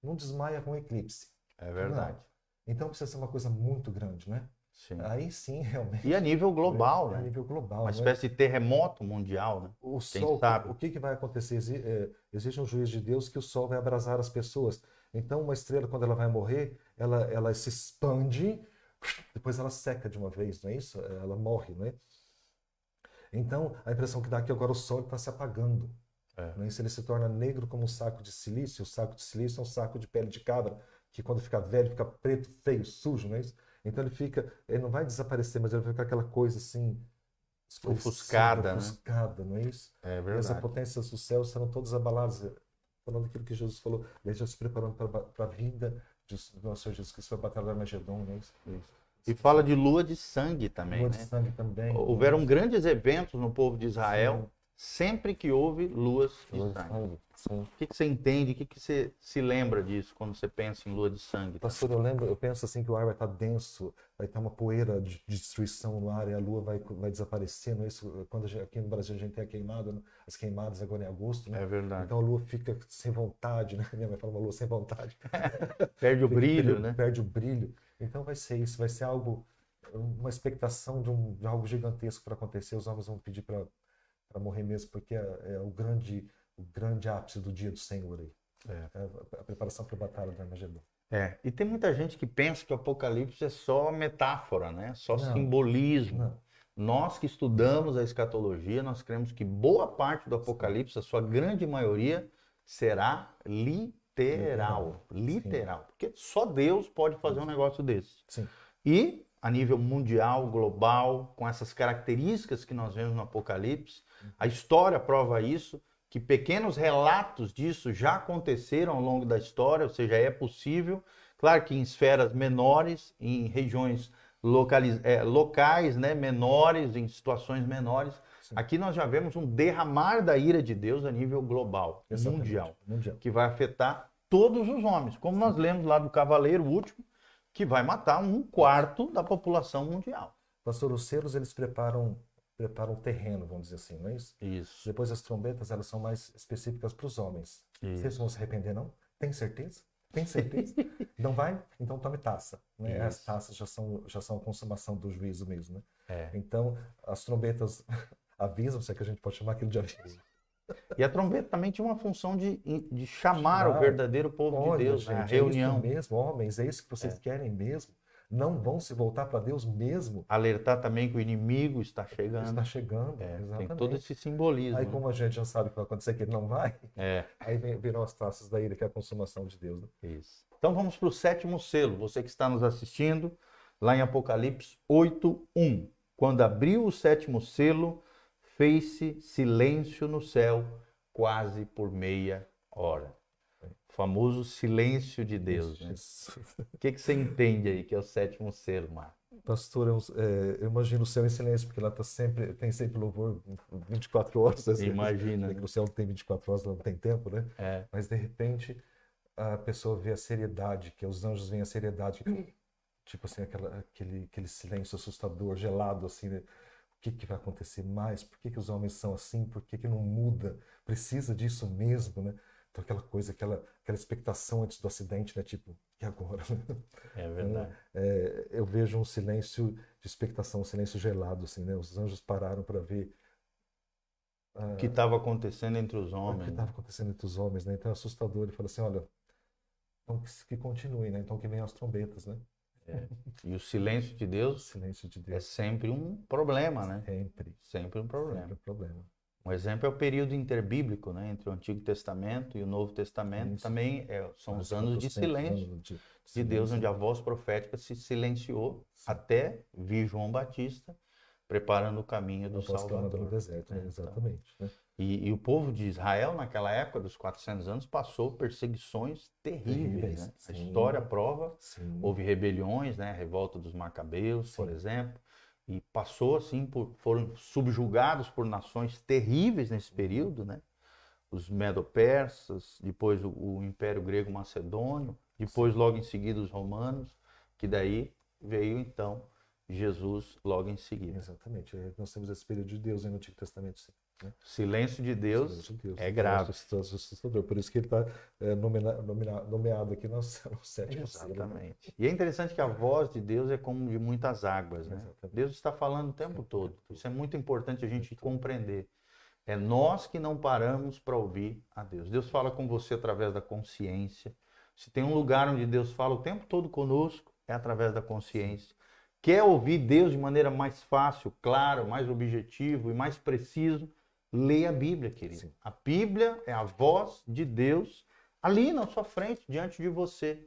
Não desmaia com eclipse. É verdade. Não. Então precisa ser uma coisa muito grande, né? Sim. Aí sim, realmente. E a nível global, é, né? A nível global. Uma né? espécie de terremoto mundial, né? O Quem sol, sabe? o que, que vai acontecer? É, existe um juiz de Deus que o sol vai abrasar as pessoas. Então, uma estrela, quando ela vai morrer, ela, ela se expande depois ela seca de uma vez, não é isso? É, ela morre, não é? Então, a impressão que dá é que agora o Sol está se apagando. É. Não é isso? Ele se torna negro como um saco de silício. O saco de silício é um saco de pele de cabra, que quando fica velho, fica preto, feio, sujo, não é isso? Então ele fica, ele não vai desaparecer, mas ele vai ficar aquela coisa assim, ofuscada, ofuscada, né? não é isso? É verdade. E as potências do céu serão todas abaladas, falando aquilo que Jesus falou, ele já se preparando para a vinda nosso Jesus Cristo foi batalha do Armagedon, né? Isso. isso. E fala de lua de sangue também. Lua né? de sangue também. Houveram grandes eventos no povo de Israel. Sim sempre que houve luas de sangue. sangue o que, que, você entende, o que, que você se lembra disso quando você pensa em lua de sangue? Pastor, eu lembro, eu penso assim que o ar vai estar tá denso, vai estar tá uma poeira de destruição no ar e a lua vai, vai desaparecendo. Isso, quando gente, aqui no Brasil a gente tem a queimada, né? as queimadas agora em agosto, né? É verdade. Então a lua fica sem vontade, né? Minha mãe fala uma lua sem vontade. perde o brilho, perde, né? Perde o brilho. Então vai ser isso, vai ser algo uma expectação de, um, de algo gigantesco para acontecer, os homens vão pedir para para morrer mesmo, porque é, é, o grande o grande ápice do dia do Senhor aí. É. é a preparação para a batalha do Armagedon. É, e tem muita gente que pensa que o Apocalipse é só metáfora, né? Só não, simbolismo. Não. Nós que estudamos a escatologia, nós cremos que boa parte do Apocalipse, a sua grande maioria, será literal. Literal. Porque só Deus pode fazer um negócio desse. Sim. E a nível mundial, global, com essas características que nós vemos no Apocalipse. Uhum. A história prova isso, que pequenos relatos disso já aconteceram ao longo da história, ou seja, é possível. Claro que em esferas menores, em regiões locais, é, eh, locais né, menores, em situações menores. Sim. Aqui nós já vemos um derramar da ira de Deus a nível global, mundial, mundial, que vai afetar todos os homens. Como nós lemos lá do Cavaleiro Último, que vai matar um quarto da população mundial. Os soroceiros, eles preparam preparam o terreno, vamos dizer assim, não é isso? Isso. Depois as trombetas, elas são mais específicas para os homens. Isso. Vocês vão se arrepender, não? Tem certeza? Tem certeza? não vai? Então tome taça. Né? As taças já são, já são a consumação do juízo mesmo, né? É. Então, as trombetas avisam, se é que a gente pode chamar aquilo de aviso. E a trombeta também tinha uma função de, de chamar ah, o verdadeiro povo olha, de Deus, né? gente, a reunião. É isso mesmo, homens, é isso que vocês é. querem mesmo? Não vão se voltar para Deus mesmo? Alertar também que o inimigo está chegando. Está chegando, é, exatamente. Tem todo esse simbolismo. Aí como a gente já sabe que vai acontecer que ele não vai, é. aí virão as traças da ira, né, que é a consumação de Deus. Né? Isso. Então vamos para o sétimo selo. Você que está nos assistindo, lá em Apocalipse 8.1. Quando abriu o sétimo selo fez-se silêncio no céu quase por meia hora. O famoso silêncio de Deus. Né? O que, que você entende aí que é o sétimo ser, Marco? Pastor, eu, é, eu, imagino o céu em silêncio, porque lá tá sempre, tem sempre louvor 24 horas. Assim, Imagina. Né? O céu tem 24 horas, não tem tempo, né? É. Mas de repente a pessoa vê a seriedade, que os anjos veem a seriedade, tipo assim, aquela, aquele, aquele silêncio assustador, gelado, assim, né? que, que vai acontecer mais? Por que, que os homens são assim? Por que, que não muda? Precisa disso mesmo, né? Então, aquela coisa, aquela, aquela expectação antes do acidente, né? Tipo, e agora? É então, verdade. É, eu vejo um silêncio de expectação, um silêncio gelado, assim, né? Os anjos pararam para ver ah, o que estava acontecendo entre os homens. O que estava acontecendo entre os homens, né? Então é assustador. Ele fala assim, olha, então que, que continue, né? Então que venham as trombetas, né? É, e o silêncio de Deus, silêncio de é Deus. é sempre um problema, né? Sempre. Sempre um problema. Sempre um problema. Um exemplo é o período interbíblico, né, entre o Antigo Testamento e o Novo Testamento, também é, são os anos de silêncio, de, silêncio de Deus, onde a voz profética se silenciou Sim. até vir João Batista preparando o caminho do Após Salvador. Do deserto, né? É, então. Exatamente. Então, e, e, o povo de Israel, naquela época dos 400 anos, passou perseguições terríveis. Né? A história prova, Sim. houve rebeliões, né? a revolta dos macabeus, Sim. por exemplo, e passou assim, por, foram subjugados por nações terríveis nesse período, né? os medo-persas, depois o, o, Império Grego Macedônio, depois Sim. logo em seguida os romanos, que daí veio então Jesus logo em seguida. Exatamente, nós temos esse período de Deus no Antigo Testamento. Sim. Né? Silêncio de Deus, Silêncio de Deus é grave. É Por isso que ele está é, nomeado aqui na sétima né? Exatamente. Né? E é interessante que a voz de Deus é como de muitas águas. Né? Deus está falando o tempo todo. Isso é muito importante a gente compreender. É nós que não paramos para ouvir a Deus. Deus fala com você através da consciência. Se tem um lugar onde Deus fala o tempo todo conosco, é através da consciência. Quer ouvir Deus de maneira mais fácil, claro, mais objetivo e mais preciso? Leia a Bíblia, querido. Sim. A Bíblia é a voz de Deus ali na sua frente, diante de você.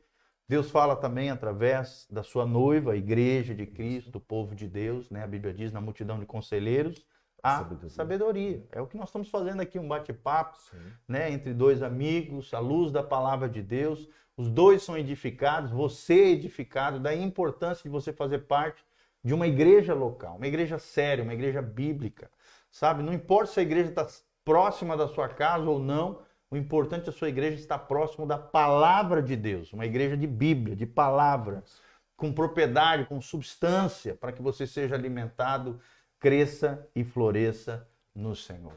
Deus fala também através da sua noiva, a igreja de Cristo, o povo de Deus, né? A Bíblia diz na multidão de conselheiros, a sabedoria. sabedoria. É o que nós estamos fazendo aqui, um bate-papo, né? Entre dois amigos, à luz da palavra de Deus. Os dois são edificados, você é edificado, da importância de você fazer parte de uma igreja local, uma igreja séria, uma igreja bíblica sabe? Não importa se a igreja está próxima da sua casa ou não, o importante é a sua igreja estar próximo da palavra de Deus, uma igreja de Bíblia, de palavra, com propriedade, com substância, para que você seja alimentado, cresça e floresça no Senhor.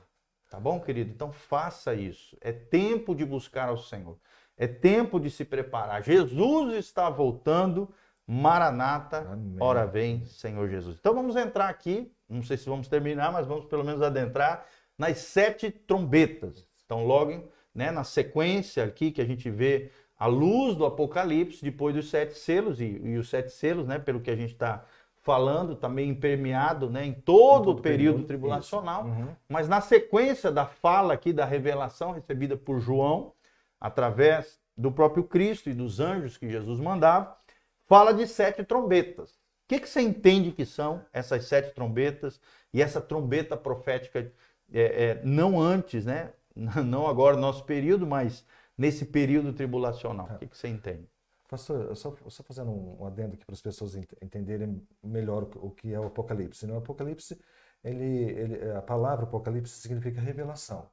Tá bom, querido? Então faça isso. É tempo de buscar ao Senhor. É tempo de se preparar. Jesus está voltando. Maranata, Amém. ora vem, Senhor Jesus. Então vamos entrar aqui não sei se vamos terminar, mas vamos pelo menos adentrar nas sete trombetas. Então, logo né, na sequência aqui que a gente vê a luz do Apocalipse, depois dos sete selos, e, e os sete selos, né, pelo que a gente está falando, também tá impermeado né, em todo, em todo o período, período tribulacional, uhum. mas na sequência da fala aqui, da revelação recebida por João, através do próprio Cristo e dos anjos que Jesus mandava, fala de sete trombetas que, que você entende que são essas sete trombetas e essa trombeta profética, é, é, não antes, né? não agora no nosso período, mas nesse período tribulacional? O tá. que, que você entende? Pastor, só, só fazendo um adendo aqui para as pessoas ent entenderem melhor o que é o Apocalipse. No né? Apocalipse, ele, ele, a palavra Apocalipse significa revelação.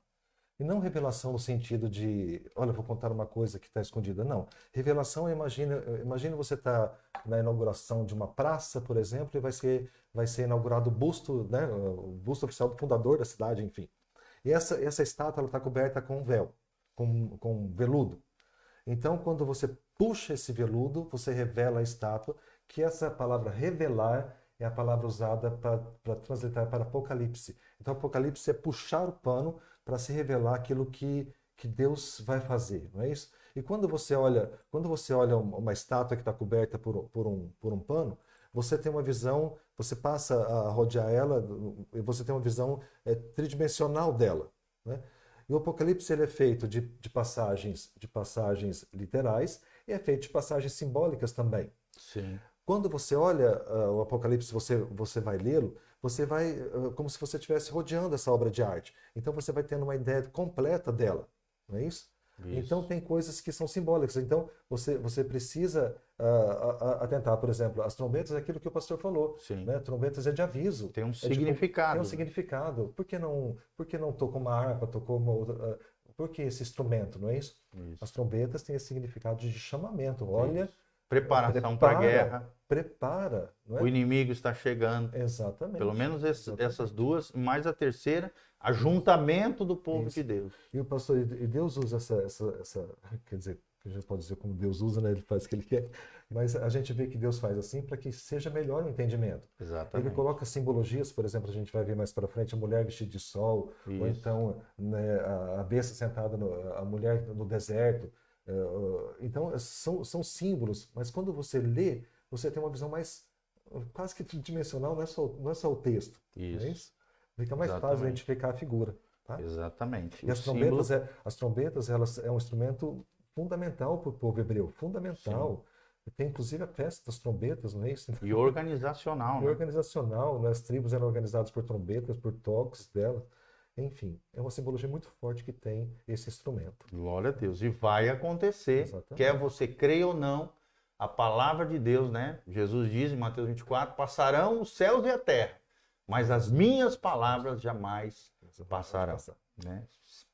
E não revelação no sentido de, olha, vou contar uma coisa que está escondida. Não. Revelação é, imagina, eh, imagina você estar tá na inauguração de uma praça, por exemplo, e vai ser, vai ser inaugurado o busto, né, o busto oficial do fundador da cidade, enfim. E essa, essa estátua está coberta com um véu, com, com veludo. Então, quando você puxa esse veludo, você revela a estátua, que essa palavra revelar é a palavra usada para transitar para Apocalipse. Então, Apocalipse é puxar o pano para se revelar aquilo que, que Deus vai fazer, não é isso? E quando você olha, quando você olha uma estátua que está coberta por, por, um, por um pano, você tem uma visão, você passa a rodear ela e você tem uma visão é, tridimensional dela. Né? E o Apocalipse ele é feito de, de passagens, de passagens literais e é feito de passagens simbólicas também. Sim. Quando você olha uh, o Apocalipse, você, você vai lê-lo, você vai eh, como se você estivesse rodeando essa obra de arte. Então você vai tendo uma ideia completa dela, não é isso? isso. Então tem coisas que são simbólicas. Então você, você precisa uh, atentar, por exemplo, as trombetas é aquilo que o pastor falou. Sim. Né? Trombetas é de aviso. Tem um é significado. De, tem um significado. Por que não, por que não tocou uma harpa, tocou uma outra, uh, por que esse instrumento, não é isso? isso? As trombetas têm esse significado de chamamento. Olha, preparação então, para a guerra prepara. É? O inimigo está chegando. Exatamente. Pelo menos esse, Exatamente. essas duas, mais a terceira, ajuntamento do povo Isso. de Deus. E o pastor, e Deus usa essa, essa, essa, quer dizer, a gente pode dizer como Deus usa, né? Ele faz o que ele quer. Mas a gente vê que Deus faz assim para que seja melhor o entendimento. Exatamente. Ele coloca simbologias, por exemplo, a gente vai ver mais para frente a mulher vestida de sol, Isso. ou então né, a besta sentada, no, a mulher no deserto. Eh, então, são, são símbolos, mas quando você lê, você tem uma visão mais quase que tridimensional, não é só, não é só o texto. É isso. É isso? Fica mais Exatamente. fácil identificar a figura. Tá? Exatamente. E as trombetas, símbolo... é, as trombetas elas é um instrumento fundamental para o povo hebreu, fundamental. Sim. Tem inclusive a festa das trombetas, não é isso? E organizacional, e né? organizacional, né? As tribos eram organizadas por trombetas, por toques dela, Enfim, é uma simbologia muito forte que tem esse instrumento. Glória a Deus. E vai acontecer, Exatamente. quer você creia ou não, a palavra de Deus, né? Jesus diz em Mateus 24: passarão os céus e a terra, mas as minhas palavras jamais passarão, né?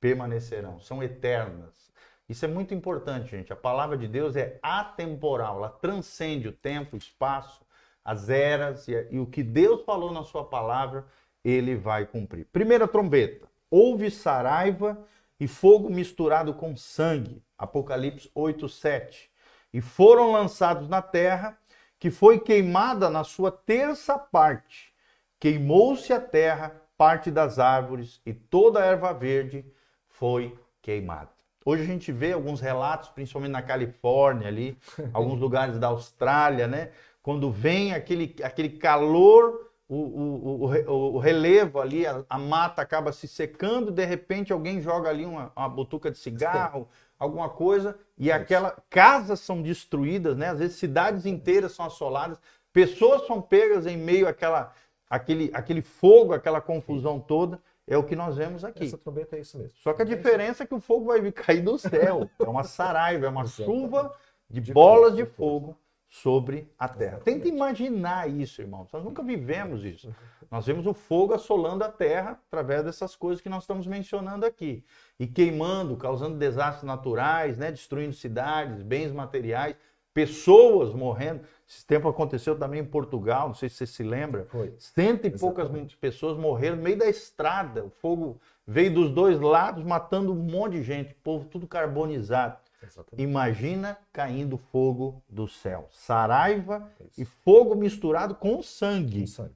permanecerão, são eternas. Isso é muito importante, gente. A palavra de Deus é atemporal, ela transcende o tempo, o espaço, as eras e, e o que Deus falou na sua palavra, ele vai cumprir. Primeira trombeta: houve saraiva e fogo misturado com sangue. Apocalipse 8, 7 e foram lançados na terra, que foi queimada na sua terça parte. Queimou-se a terra, parte das árvores e toda a erva verde foi queimada. Hoje a gente vê alguns relatos, principalmente na Califórnia ali, alguns lugares da Austrália, né? Quando vem aquele, aquele calor, o, o, o, o relevo ali, a, a, mata acaba se secando, de repente alguém joga ali uma, uma de cigarro, alguma coisa, e é aquela casas são destruídas, né? Às vezes cidades inteiras são assoladas, pessoas são pegas em meio àquela, àquele, aquele fogo, aquela confusão toda. É o que nós vemos aqui. Essa trombeta é isso mesmo. Só que a é diferença é que o fogo vai cair do céu. É uma saraiva, é uma chuva de bolas de fogo sobre a terra. Tenta imaginar isso, irmão. Nós nunca vivemos isso. Nós vemos o fogo assolando a terra através dessas coisas que nós estamos mencionando aqui. E queimando, causando desastres naturais, né? destruindo cidades, bens materiais, pessoas morrendo. Esse tempo aconteceu também em Portugal, não sei se você se lembra. Foi. Cento e Exatamente. poucas pessoas morreram no meio da estrada. O fogo veio dos dois lados, matando um monte de gente, povo tudo carbonizado. Exatamente. Imagina caindo fogo do céu. Saraiva Isso. e fogo misturado com sangue. Com sangue.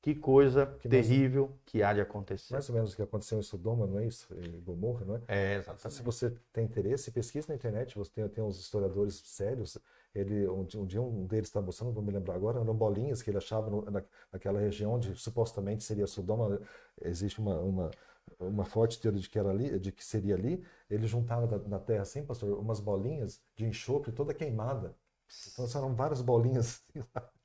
Que coisa que terrível mais, que há de acontecer. Mais ou menos o que aconteceu em Sodoma, não é isso? Em Gomorra, não é? É, exatamente. Se você tem interesse, pesquisa na internet, você tem, tem uns historiadores sérios. Ele, um, um dia um deles estava tá mostrando, não vou me lembrar agora, eram bolinhas que ele achava no, na, naquela região onde supostamente seria Sodoma. Existe uma, uma uma forte teoria de que, era ali, de que seria ali, ele juntava da, terra assim, pastor, umas bolinhas de enxofre toda queimada. Então assim, eram várias bolinhas.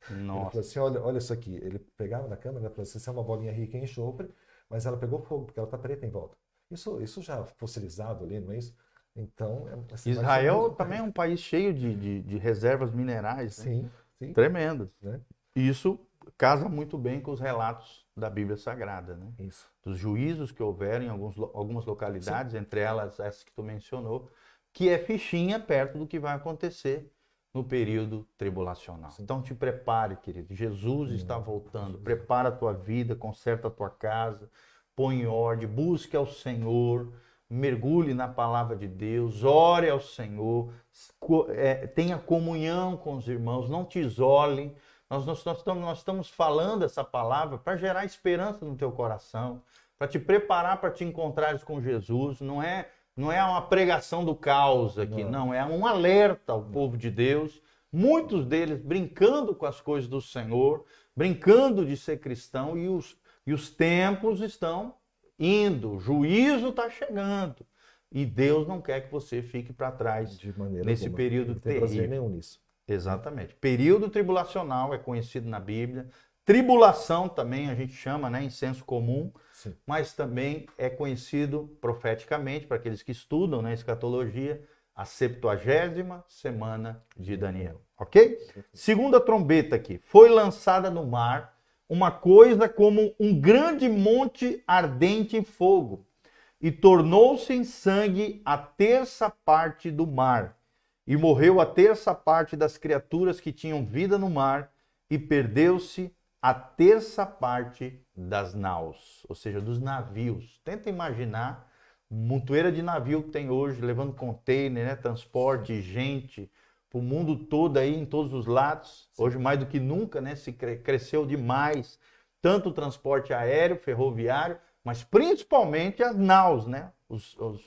Nossa. Assim, ele falou assim, olha, olha isso aqui. Ele pegava na câmera, né, falou assim, isso é uma bolinha rica em enxofre, mas ela pegou fogo, porque ela está preta em volta. Isso, isso já fossilizado ali, não é isso? Então... É, é Israel também é um país cheio de, de, de reservas minerais. Sim, né? sim. Tremendas. Né? Isso casa muito bem com os relatos da Bíblia Sagrada, né? Isso. Dos juízos que houveram em alguns, algumas localidades, Sim. entre elas essas que tu mencionou, que é fichinha perto do que vai acontecer no período tribulacional. Sim. Então te prepare, querido. Jesus Sim. está voltando. Prepara a tua vida, conserta a tua casa, põe em ordem, busque ao Senhor, mergulhe na palavra de Deus, ore ao Senhor, é, tenha comunhão com os irmãos, não te isolem. Nós, nós, nós, estamos, nós estamos falando essa palavra para gerar esperança no teu coração, para te preparar para te encontrar com Jesus. Não é, não é uma pregação do caos aqui, não. não. É um alerta ao povo de Deus. Muitos deles brincando com as coisas do Senhor, brincando de ser cristão, e os, e os tempos estão indo, o juízo está chegando. E Deus não quer que você fique para trás nesse alguma. período não tem terrível. Nenhum nisso. Exatamente. Período tribulacional é conhecido na Bíblia. Tribulação também a gente chama, né, em senso comum, Sim. mas também é conhecido profeticamente para aqueles que estudam, né, escatologia, a septuagésima semana de Daniel, ok? Segunda trombeta aqui, foi lançada no mar uma coisa como um grande monte ardente em fogo e tornou-se em sangue a terça parte do mar. E morreu a terça parte das criaturas que tinham vida no mar, e perdeu-se a terça parte das naus, ou seja, dos navios. Tenta imaginar montoeira de navio que tem hoje, levando container, né? transporte de gente para o mundo todo aí, em todos os lados. Hoje, mais do que nunca, né? se cresceu demais, tanto o transporte aéreo, ferroviário, mas principalmente as naus, né? Os, os,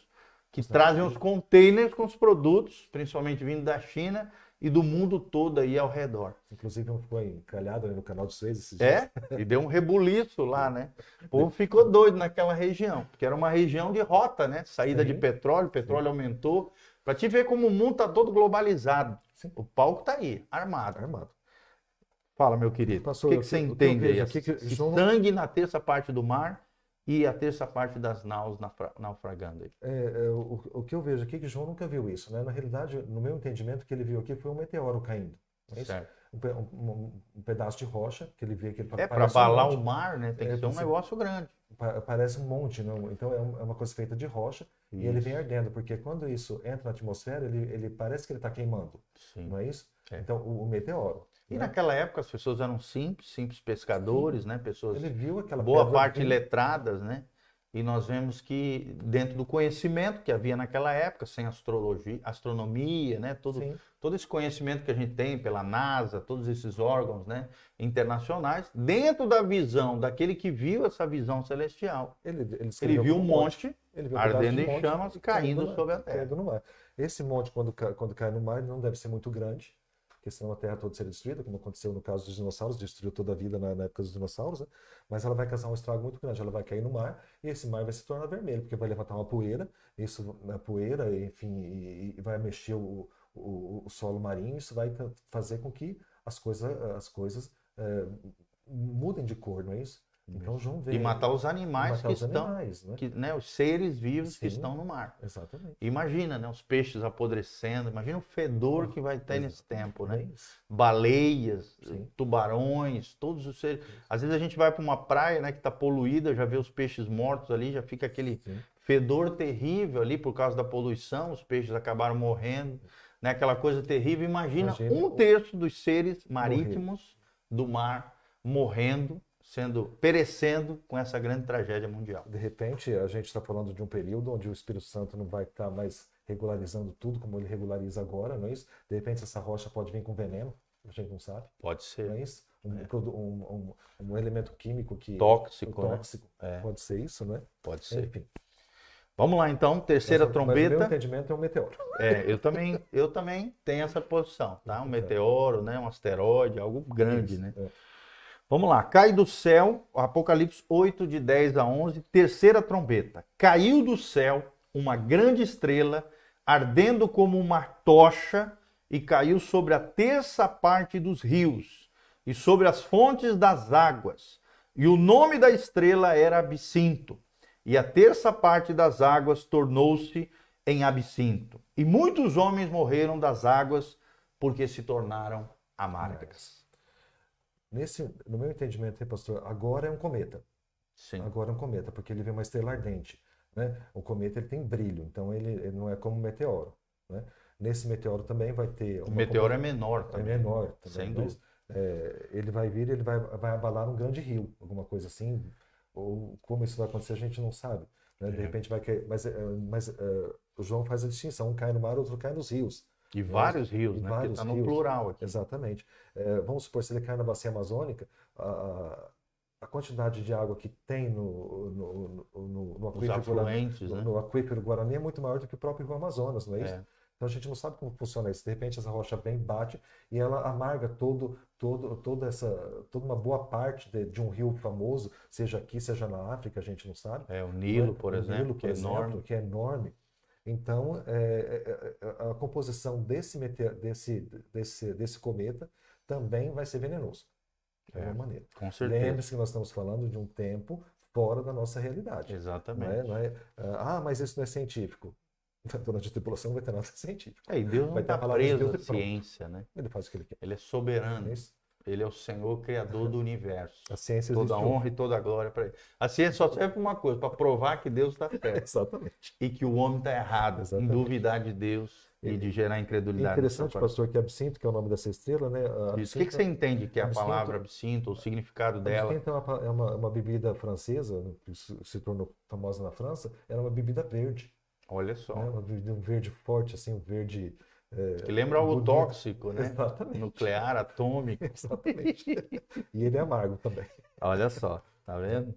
que trazem os containers com os produtos, principalmente vindo da China e do mundo todo aí ao redor. Inclusive não ficou encalhado no canal de Suez esses é? dias. É, e deu um rebuliço lá, né? O povo ficou doido naquela região, porque era uma região de rota, né? Saída Sim. de petróleo, petróleo Sim. aumentou. Para te ver como o mundo está todo globalizado. Sim. O palco está aí, armado. Armado. Fala, meu querido. Passou, o que, que, que você entende aí? Que, que, sangue na terça parte do mar e a terça parte das naus naufragando. É, é, o, o, que eu vejo aqui é que João nunca viu isso. Né? Na realidade, no meu entendimento, o que ele viu aqui foi um meteoro caindo. É um, um, um, pedaço de rocha que ele vê que É, para abalar um o mar, né? tem é, que ser um negócio grande. Parece um monte, não? então é, é uma coisa feita de rocha isso. e ele vem ardendo, porque quando isso entra na atmosfera, ele, ele parece que ele está queimando, Sim. não é isso? Então, o, o meteoro. E né? naquela época as pessoas eram simples, simples pescadores, Sim. né? Pessoas Ele viu aquela boa parte de... letradas, né? E nós vemos que dentro do conhecimento que havia naquela época, sem astrologia, astronomia, né, todo, Sim. todo esse conhecimento que a gente tem pela NASA, todos esses órgãos, né, internacionais, dentro da visão daquele que viu essa visão celestial, ele, ele, ele viu um monte, monte ele viu ardendo em chamas e caindo, sobre a terra. Esse monte quando cai, quando cai no mar, não deve ser muito grande porque senão a Terra toda seria destruída, como aconteceu no caso dos dinossauros, destruiu toda a vida na, na época dos dinossauros, né? mas ela vai causar um estrago muito grande, ela vai cair no mar e esse mar vai se tornar vermelho, porque vai levantar uma poeira, isso na né, poeira, enfim, e, e vai mexer o, o, o, solo marinho, isso vai fazer com que as coisas, as coisas é, mudem de cor, não é isso? Então João veio. E matar os animais matar que os estão. Animais, né? Que, né, os seres vivos Sim, que estão no mar. Exatamente. Imagina, né? Os peixes apodrecendo, imagina o fedor que vai ter é. nesse tempo, né? É Baleias, Sim. tubarões, todos os seres. Às vezes a gente vai para uma praia né, que está poluída, já vê os peixes mortos ali, já fica aquele Sim. fedor terrível ali por causa da poluição, os peixes acabaram morrendo, né? Aquela coisa terrível. Imagina, imagina um terço dos seres marítimos morrer. do mar morrendo sendo perecendo com essa grande tragédia mundial. De repente, a gente está falando de um período onde o Espírito Santo não vai estar tá mais regularizando tudo como ele regulariza agora, não é isso? De repente, essa rocha pode vir com veneno, a gente não sabe. Pode ser. Não é isso? Um, é. um, um, um elemento químico que tóxico, né? tóxico. Né? pode ser isso, né? Pode ser. Enfim. Vamos lá então, terceira mas, trombeta. Mas meu entendimento é um meteoro. É, eu também, eu também tenho essa posição, tá? Um é. meteoro, né? Um asteroide, algo grande, isso, né? É. Vamos lá, cai do céu, Apocalipse 8, de 10 a 11, terceira trombeta. Caiu do céu uma grande estrela, ardendo como uma tocha, e caiu sobre a terça parte dos rios e sobre as fontes das águas. E o nome da estrela era Absinto, e a terça parte das águas tornou-se em Absinto. E muitos homens morreram das águas porque se tornaram amargas. Nesse, no meu entendimento, pastor, agora é um cometa. Sim. Agora é um cometa, porque ele vê uma estrela ardente. Né? O cometa ele tem brilho, então ele, ele não é como um meteoro. Né? Nesse meteoro também vai ter. O meteoro cometa, é menor é também. É menor também. Sem dúvida. É, ele vai vir, ele vai, vai abalar um grande rio, alguma coisa assim. Ou como isso vai acontecer, a gente não sabe. Né? De é. repente vai cair. Mas, é, mas uh, o João faz a distinção: um cai no mar, outro cai nos rios. E né? vários rios, e né? Vários está no rios. plural aqui. Exatamente. É, vamos supor, se ele cai na bacia amazônica, a, a quantidade de água que tem no, no, no, no, aquífero, Guarani, né? no, aquífero Guarani é muito maior do que o próprio Rio Amazonas, não é, é. isso? Então a gente não sabe como funciona isso. De repente essa rocha vem, bate e ela amarga todo, todo, toda essa, toda uma boa parte de, de um rio famoso, seja aqui, seja na África, a gente não sabe. É o é? Nilo, por o exemplo, Nilo, que é enorme. Que é enorme. Então, é, é, é a, composição desse, meteor, desse, desse, desse cometa também vai ser venenoso. De é alguma é, maneira. Com certeza. Lembre-se que nós estamos falando de um tempo fora da nossa realidade. Exatamente. Não é, não ah, é, ah, mas isso não é científico. Então, durante a tripulação não vai ter nada científico. É, e Deus não está preso à ciência, né? Ele faz o que ele quer. Ele é soberano. isso? Ele é o Senhor Criador do universo. A ciência Toda existiu. honra e toda glória para ele. A ciência só serve para uma coisa, para provar que Deus está certo. Exatamente. E que o homem está errado, Exatamente. em duvidar de Deus ele... e de gerar incredulidade. É interessante, pastor, que absinto, que é o nome dessa estrela, né? Absinto... Isso. O que, que, você entende que é a absinto... palavra absinto, o significado dela? Absinto é uma, é uma bebida francesa, que se tornou famosa na França, era uma bebida verde. Olha só. Né? Um verde forte, assim, um verde é, que lembra algo tóxico, né? Exatamente. Nuclear, atômico. Exatamente. e ele é amargo também. Olha só, tá vendo?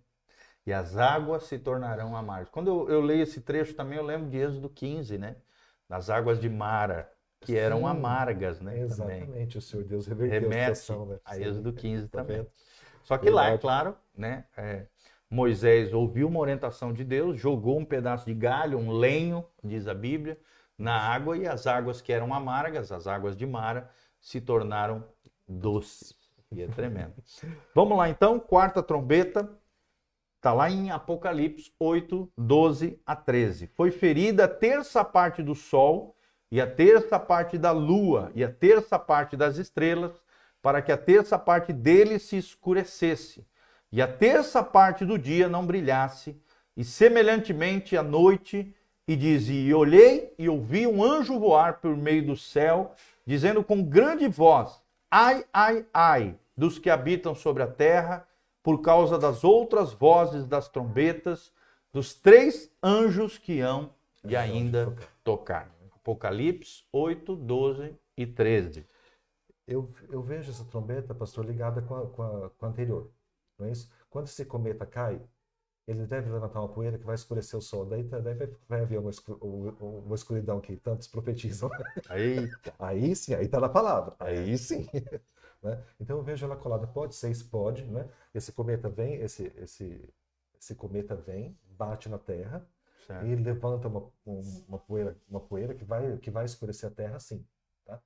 E as águas se tornarão amargas. Quando eu, eu leio esse trecho também, eu lembro de Êxodo 15, né? Das águas de Mara, que Sim, eram amargas, né? Exatamente, também. o Senhor Deus reverteu a situação, né? A Êxodo 15 tá também. Só que lá, é claro, né? É, Moisés ouviu uma orientação de Deus, jogou um pedaço de galho, um lenho, diz a Bíblia, na água e as águas que eram amargas, as águas de Mara, se tornaram doces. E é tremendo. Vamos lá então, quarta trombeta. Está lá em Apocalipse 8, 12 a 13. Foi ferida a terça parte do sol, e a terça parte da lua, e a terça parte das estrelas, para que a terça parte dele se escurecesse, e a terça parte do dia não brilhasse, e semelhantemente a noite e dizia: E olhei e ouvi um anjo voar por meio do céu, dizendo com grande voz: Ai, ai, ai, dos que habitam sobre a terra, por causa das outras vozes das trombetas, dos três anjos que hão de ainda tocar. Apocalipse 8, 12 e 13. Eu, eu vejo essa trombeta, pastor, ligada com a, com a, com a anterior. Não é isso? Quando esse cometa cai, ele deve levantar uma poeira que vai escurecer o sol. Daí, tá, daí vai, vai haver uma, uma, escuridão que tantos profetizam. Eita. Aí sim, aí está na palavra. É. Aí sim. Né? Então eu vejo ela colada. Pode ser, pode. Né? Esse cometa vem, esse, esse, esse cometa vem, bate na Terra certo. e levanta uma, uma, poeira, uma poeira que vai, que vai escurecer a Terra sim. Tá?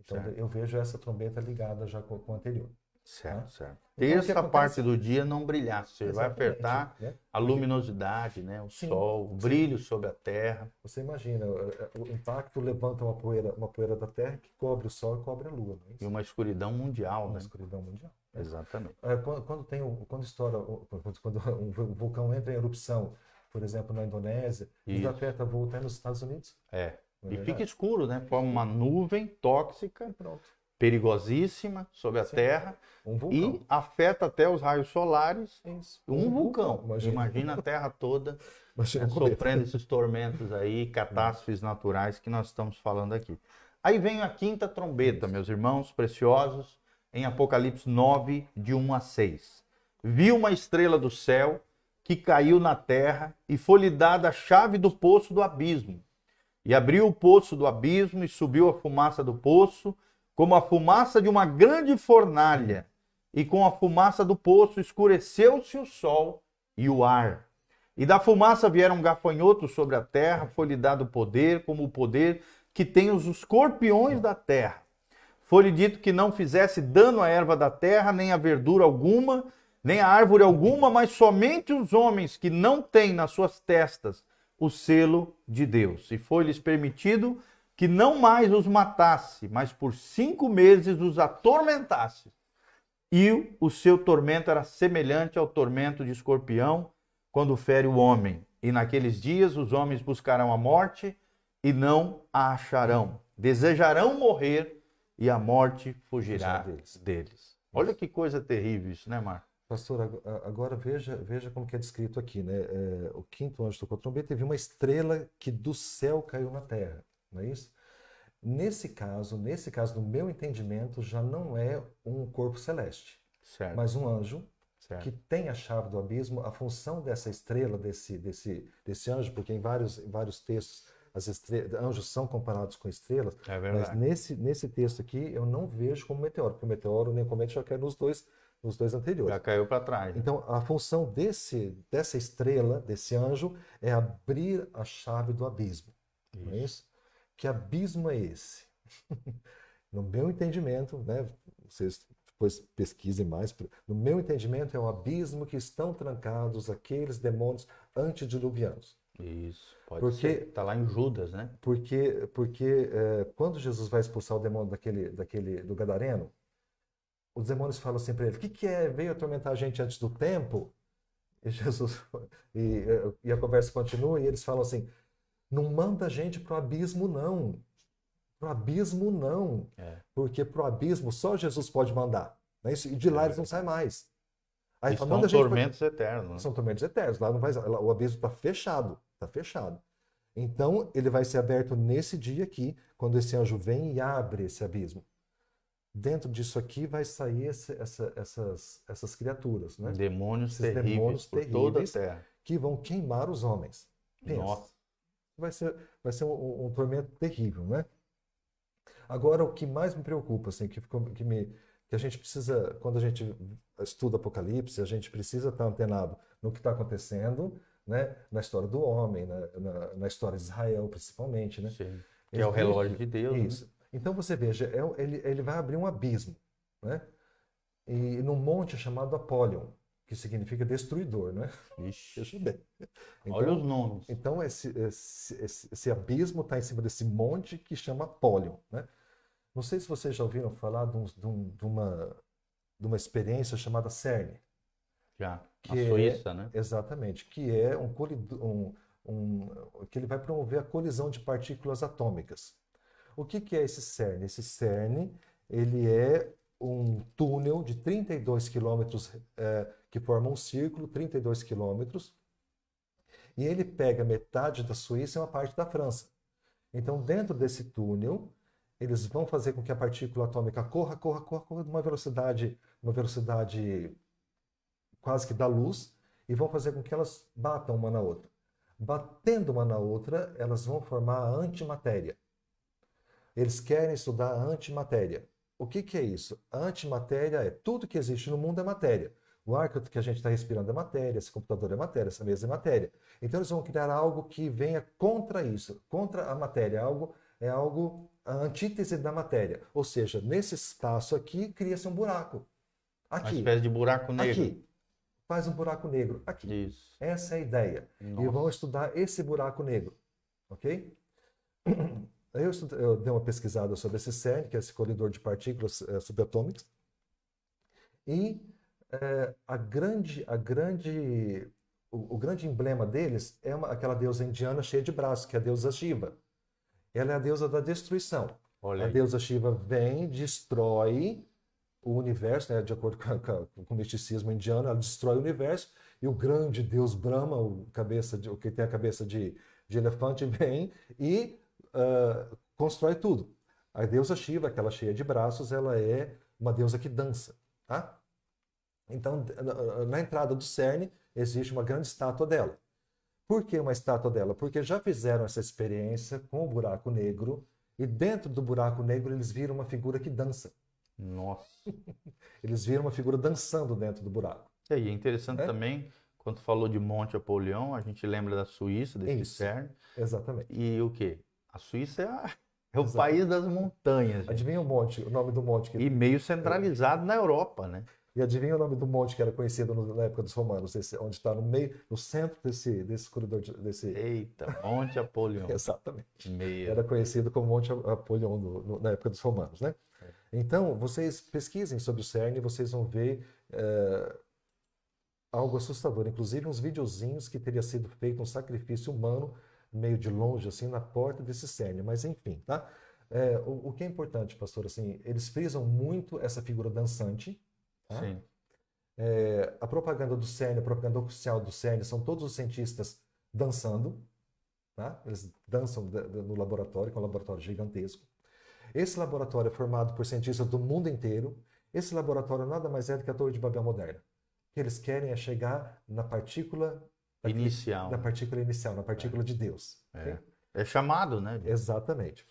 Então certo. eu vejo essa trombeta ligada já com, com a anterior. Certo, né? certo. Terça então, parte do dia não brilhar, você Exatamente, vai apertar né? a luminosidade, né? o sim, sol, o brilho sim. sobre a terra. Você imagina, é, o impacto levanta uma poeira, uma poeira da terra que cobre o sol e cobre a lua. É e uma escuridão mundial, uma né? Uma escuridão mundial. Né? Exatamente. É, quando, quando, tem um, quando estoura, quando, quando um vulcão entra em erupção, por exemplo, na Indonésia, isso afeta voo até nos Estados Unidos. É. é e verdade? fica escuro, né? Forma uma nuvem tóxica. E pronto perigosíssima sobre a Sim, Terra um e afeta até os raios solares. Isso. Um, um vulcão. vulcão. Imagina. Imagina. a Terra toda né, sofrendo esses tormentos aí, catástrofes naturais que nós estamos falando aqui. Aí vem a quinta trombeta, meus irmãos preciosos, em Apocalipse 9, de 1 a 6. Vi uma estrela do céu que caiu na terra e foi-lhe dada a chave do poço do abismo. E abriu o poço do abismo e subiu a fumaça do poço como a fumaça de uma grande fornalha, e com a fumaça do poço escureceu-se o sol e o ar. E da fumaça vieram gafanhotos sobre a terra, foi-lhe dado poder, como o poder que tem os escorpiões da terra. Foi-lhe dito que não fizesse dano à erva da terra, nem à verdura alguma, nem à árvore alguma, mas somente os homens que não têm nas suas testas o selo de Deus. E foi-lhes permitido que não mais os matasse, mas por cinco meses os atormentasse. E o seu tormento era semelhante ao tormento de escorpião quando fere o homem. E naqueles dias os homens buscarão a morte e não a acharão. Desejarão morrer e a morte fugirá deles. deles. Olha que coisa terrível isso, né, Marco? Pastor, agora veja, veja como que é descrito aqui, né? É, o quinto anjo tocou a trombeta e viu uma estrela que do céu caiu na terra não é isso? Nesse caso, nesse caso, no meu entendimento, já não é um corpo celeste, certo. mas um anjo certo. que tem a chave do abismo. A função dessa estrela, desse, desse, desse anjo, porque em vários, em vários textos as estrelas, anjos são comparados com estrelas, é mas nesse, nesse texto aqui eu não vejo como meteoro, porque o meteoro nem o cometa já caiu nos dois, nos dois anteriores. Já caiu para trás. Né? Então a função desse, dessa estrela, desse anjo, é abrir a chave do abismo. Isso. Não é isso? Que abismo é esse? no meu entendimento, né, vocês depois pesquisem mais, no meu entendimento é o abismo que estão trancados aqueles demônios antediluvianos. Isso, pode porque, ser. Está lá em Judas, né? Porque, porque é, quando Jesus vai expulsar o demônio daquele, daquele, do gadareno, os demônios falam assim para ele, o que, que é, veio atormentar a gente antes do tempo? E Jesus, e, e a conversa continua, e eles falam assim, não manda a gente para o abismo, não. Para o abismo, não. É. Porque para o abismo só Jesus pode mandar. Né? e de lá é. eles não saem mais. Aí, fala, são tormentos pra... eternos. Né? São tormentos eternos. Lá não vai... o abismo está fechado. Está fechado. Então, ele vai ser aberto nesse dia aqui, quando esse anjo vem e abre esse abismo. Dentro disso aqui vai sair esse, essa, essas, essas criaturas, né? Demônios Esses terríveis, demônios terríveis por toda a terra. que vão queimar os homens. Pensa. Nossa vai ser, vai ser um, um tormento terrível, né? Agora, o que mais me preocupa, assim, que, que, me, que a gente precisa, quando a gente estuda Apocalipse, a gente precisa estar antenado no que está acontecendo, né? Na história do homem, na, né? na, na história de Israel, principalmente, né? Sim. Que é o então, relógio de Deus. Né? Isso. Né? Então você veja, é, ele, ele vai abrir um abismo, né? E num monte chamado Apollyon que significa destruidor, né? Ixi. Então, Olha os nomes. Então, esse, esse, esse, esse abismo está em cima desse monte que chama Polion. né? Não sei se vocês já ouviram falar de, um, de, um, de uma, de uma experiência chamada CERN. Já, que a é Suíça, é, né? Exatamente, que é um, um, um que ele vai promover a colisão de partículas atômicas. O que, que é esse CERN? Esse CERN, ele é um túnel de 32 quilômetros é, que forma um círculo, 32 quilômetros, e ele pega metade da Suíça e uma parte da França. Então, dentro desse túnel, eles vão fazer com que a partícula atômica corra, corra, corra, corra numa velocidade, uma velocidade quase que da luz, e vão fazer com que elas batam uma na outra. Batendo uma na outra, elas vão formar a antimatéria. Eles querem estudar a antimatéria. O que, que é isso? Antimatéria é tudo que existe no mundo é matéria. O ar que a gente está respirando é matéria, esse computador é matéria, essa mesa é matéria. Então eles vão criar algo que venha contra isso, contra a matéria, é algo é algo a antítese da matéria. Ou seja, nesse espaço aqui cria-se um buraco. Aqui. Uma espécie de buraco negro. Aqui. Faz um buraco negro aqui. Isso. Essa é a ideia. Nossa. E vão estudar esse buraco negro, ok? Aí eu, eu, dei uma pesquisada sobre esse CERN, que é esse corredor de partículas é, subatômicas, e é, a grande, a grande, o, o grande emblema deles é uma, aquela deusa indiana cheia de braços, que é a deusa Shiva. Ela é a deusa da destruição. Olha a deusa Shiva vem, destrói o universo, né, de acordo com, com, com, o misticismo indiano, ela destrói o universo, e o grande deus Brahma, o, cabeça de, o que tem a cabeça de, de elefante, vem e uh, constrói tudo. A deusa Shiva, aquela é cheia de braços, ela é uma deusa que dança, tá? Então, na entrada do CERN, existe uma grande estátua dela. Por que uma estátua dela? Porque já fizeram essa experiência com o buraco negro, e dentro do buraco negro eles viram uma figura que dança. Nossa! eles viram uma figura dançando dentro do buraco. E é interessante é? também, quando falou de Monte Apolion, a gente lembra da Suíça, desse Isso. CERN. Exatamente. E o quê? A Suíça é, a, é o país das montanhas. Gente. Adivinha o monte, o nome do monte. Que... E meio centralizado é. na Europa, né? E adivinha o nome do monte que era conhecido na época dos romanos, esse, onde está no meio, no centro desse, desse corredor desse. Eita, Monte Apolion. Exatamente. Meio. Era conhecido como Monte Apolion no, no, na época dos romanos, né? É. Então, vocês pesquisem sobre o CERN e vocês vão ver é, algo assustador. Inclusive uns videozinhos que teria sido feito um sacrifício humano meio de longe, assim, na porta desse cerne, mas enfim, tá? É, o, o, que é importante, pastor, assim, eles frisam muito essa figura dançante, tá? Sim. É, a propaganda do CERN, a propaganda oficial do CERN, são todos os cientistas dançando, tá? Eles dançam no laboratório, que é um laboratório gigantesco. Esse laboratório é formado por cientistas do mundo inteiro. Esse laboratório nada mais é do que a Torre de Babel moderna. O que eles querem é chegar na partícula da inicial. Da partícula inicial, na partícula é. de Deus. É. Okay? é chamado, né? Exatamente.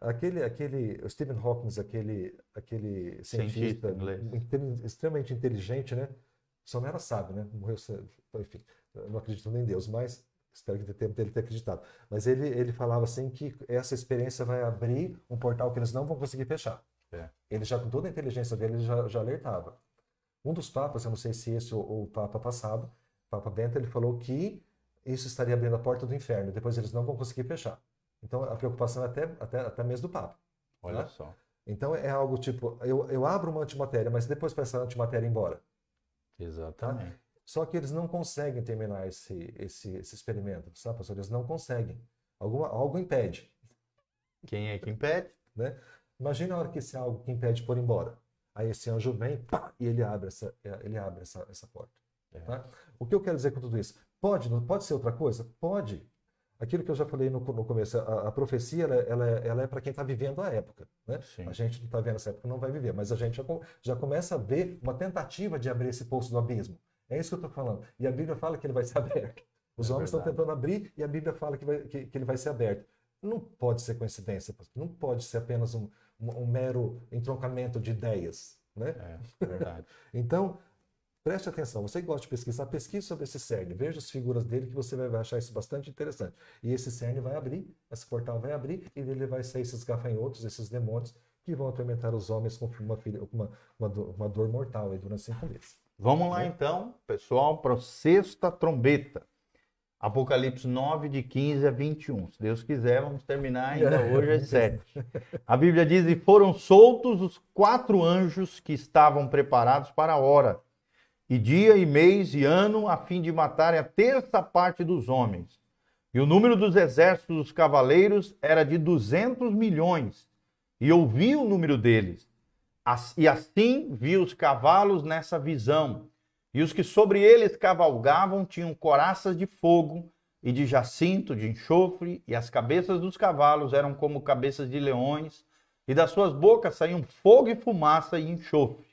Aquele, aquele, Stephen Hawking, aquele, aquele cientista, cientista extremamente inteligente, né? Só não era sábio, né? Morreu, enfim, não acredito nem em Deus, mas espero que tenha ele ter acreditado. Mas ele, ele falava assim que essa experiência vai abrir um portal que eles não vão conseguir fechar. É. Ele já, com toda a inteligência dele, já, já alertava. Um dos papas, eu não sei se esse é ou o papa passado, Papa Bento ele falou que isso estaria abrindo a porta do inferno. Depois eles não vão conseguir fechar. Então a preocupação é até, até, até mesmo do Papa. Olha né? só. Então é algo tipo, eu, eu abro uma antimatéria, mas depois para essa antimatéria ir embora. Exatamente. Tá? Só que eles não conseguem terminar esse, esse, esse experimento, sabe, pastor? Eles não conseguem. Alguma, algo impede. Quem é que impede? né? Imagina a hora que esse algo que impede por embora. Aí esse anjo vem pá, e ele abre essa, ele abre essa, essa porta. Tá? O que eu quero dizer com tudo isso? Pode, pode ser outra coisa? Pode. Aquilo que eu já falei no, no começo, a, a, profecia ela, ela é, ela é para quem está vivendo a época. Né? A gente não está vendo essa época, não vai viver, mas a gente já, já começa a ver uma tentativa de abrir esse poço do abismo. É isso que eu estou falando. E a Bíblia fala que ele vai ser aberto. Os é homens estão tentando abrir e a Bíblia fala que, vai, que, que ele vai ser aberto. Não pode ser coincidência, não pode ser apenas um, um, mero entroncamento de ideias. Né? É, é verdade. então, Preste atenção, você que gosta de pesquisar, pesquise sobre esse cerne, veja as figuras dele que você vai achar isso bastante interessante. E esse cerne vai abrir, esse portal vai abrir e dele vai sair esses gafanhotos, esses demônios que vão atormentar os homens com uma, uma, uma, dor, uma dor mortal durante cinco meses. Vamos lá né? então, pessoal, para a sexta trombeta. Apocalipse 9, de 15 a 21. Se Deus quiser, vamos terminar ainda hoje às 7. A Bíblia diz: E foram soltos os quatro anjos que estavam preparados para a hora e dia e mês e ano, a fim de matarem a terça parte dos homens. E o número dos exércitos dos cavaleiros era de duzentos milhões, e ouvi o número deles. E assim vi os cavalos nessa visão. E os que sobre eles cavalgavam tinham coraças de fogo e de jacinto, de enxofre, e as cabeças dos cavalos eram como cabeças de leões, e das suas bocas saíam fogo e fumaça e enxofre.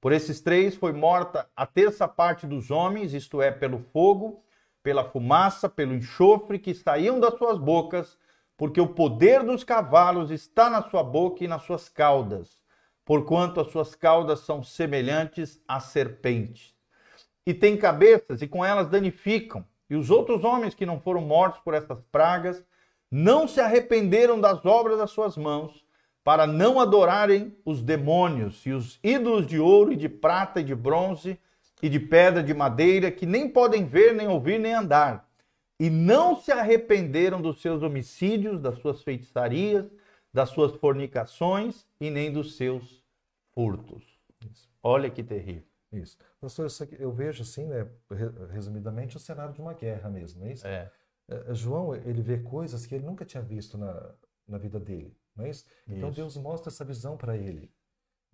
Por esses três foi morta a terça parte dos homens, isto é, pelo fogo, pela fumaça, pelo enxofre que saíam das suas bocas, porque o poder dos cavalos está na sua boca e nas suas caudas, porquanto as suas caudas são semelhantes a serpentes. E têm cabeças e com elas danificam. E os outros homens que não foram mortos por essas pragas não se arrependeram das obras das suas mãos, para não adorarem os demônios e os ídolos de ouro e de prata e de bronze e de pedra de madeira que nem podem ver, nem ouvir, nem andar. E não se arrependeram dos seus homicídios, das suas feitiçarias, das suas fornicações e nem dos seus furtos. Olha que terrível. Isso. Professor, isso aqui, eu vejo assim, né, resumidamente, o cenário de uma guerra mesmo, não é isso? É. é. João, ele vê coisas que ele nunca tinha visto na, na vida dele não é isso? Então Deus mostra essa visão para ele.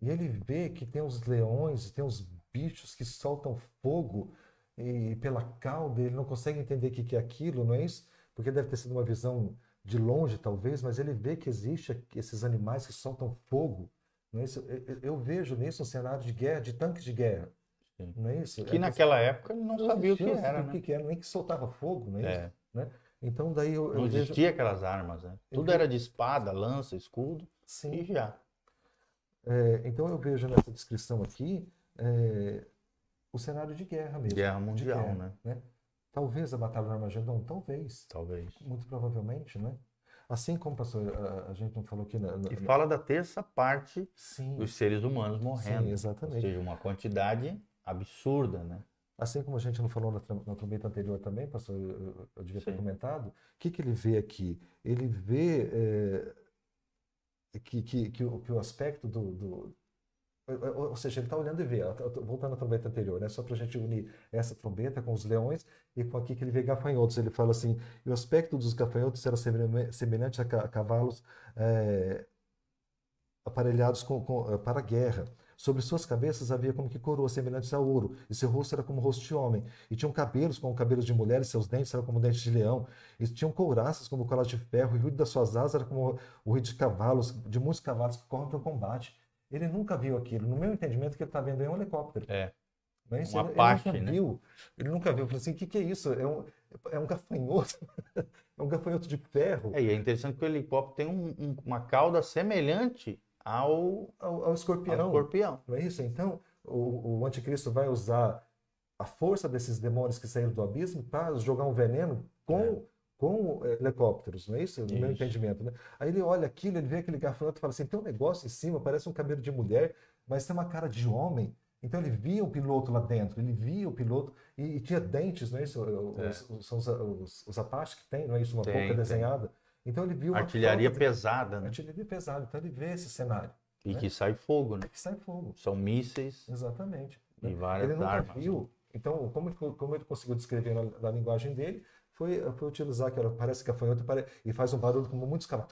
E ele vê que tem os leões, tem os bichos que soltam fogo e pela cauda, ele não consegue entender o que, que é aquilo, não é isso? Porque deve ter sido uma visão de longe, talvez, mas ele vê que existe esses animais que soltam fogo. Não é isso? Eu, eu vejo nisso um cenário de guerra, de tanques de guerra. Não é isso? Que é naquela época ele não sabia o que era. O que, né? que era, nem que soltava fogo, não é, é. isso? Né? Então daí eu, Não existia vejo... aquelas armas, né? Tudo era de espada, lança, escudo Sim. e já. É, então eu vejo nessa descrição aqui é, o cenário de guerra mesmo. Guerra mundial, guerra, né? né? Talvez a Batalha do Armagedon, talvez. Talvez. Muito provavelmente, né? Assim como, a, a gente não falou aqui... Na, na... E fala da terça parte Sim. dos seres humanos morrendo. Sim, exatamente. Ou seja, uma quantidade absurda, né? Assim como a gente não falou na, trombeta anterior também, pastor, eu, eu devia Sim. ter comentado, o que, que ele vê aqui? Ele vê é, que, que, que, o, que o aspecto do, do eh, eh, ou seja, ele está olhando e vê, tá, voltando à trombeta anterior, né? só para a gente unir essa trombeta com os leões e com aqui que ele vê gafanhotos. Ele fala assim: e o aspecto dos gafanhotos era semelhante a cavalos é, aparelhados com, com, para a guerra. Sobre suas cabeças havia como que coroas semelhantes a ouro, e seu rosto era como o rosto de homem. E tinham cabelos como cabelos de mulher, e seus dentes eram como dentes de leão. E tinham couraças como colas de ferro, e o ruído das suas asas era como o ruído de cavalos, de muitos cavalos que correm para o combate. Ele nunca viu aquilo. No meu entendimento, o que ele está vendo é um helicóptero. É. é uma parte. ele, ele nunca né? viu. Ele nunca viu. falei assim, o que, que é isso? É um, é um gafanhoto. é um gafanhoto de ferro. É, e é interessante que o helicóptero tem um, um, uma cauda semelhante ao, ao, ao escorpião. Ao escorpião. Não é isso? Então, o, o anticristo vai usar a força desses demônios que saíram do abismo para jogar um veneno com, é. com é, helicópteros, não é isso? No isso. meu entendimento. Né? Aí ele olha aquilo, ele vê aquele gafanhoto e fala assim: tem um negócio em cima, parece um cabelo de mulher, mas tem uma cara de homem. Então ele via o piloto lá dentro, ele via o piloto e, e tinha dentes, não é isso? são é. os, os, os, os apaches que tem, não é isso? Uma tem, boca tem. desenhada. Então ele viu artilharia pesada, né? Artilharia pesada, então ele vê esse cenário. E né? que sai fogo, né? Que sai fogo. São mísseis. Exatamente. E várias ele nunca armas. Né? Viu. Então, como, como ele conseguiu descrever na, na linguagem dele, foi, foi utilizar, que era, parece gafanhoto é pare... e faz um barulho como muitos cavalos.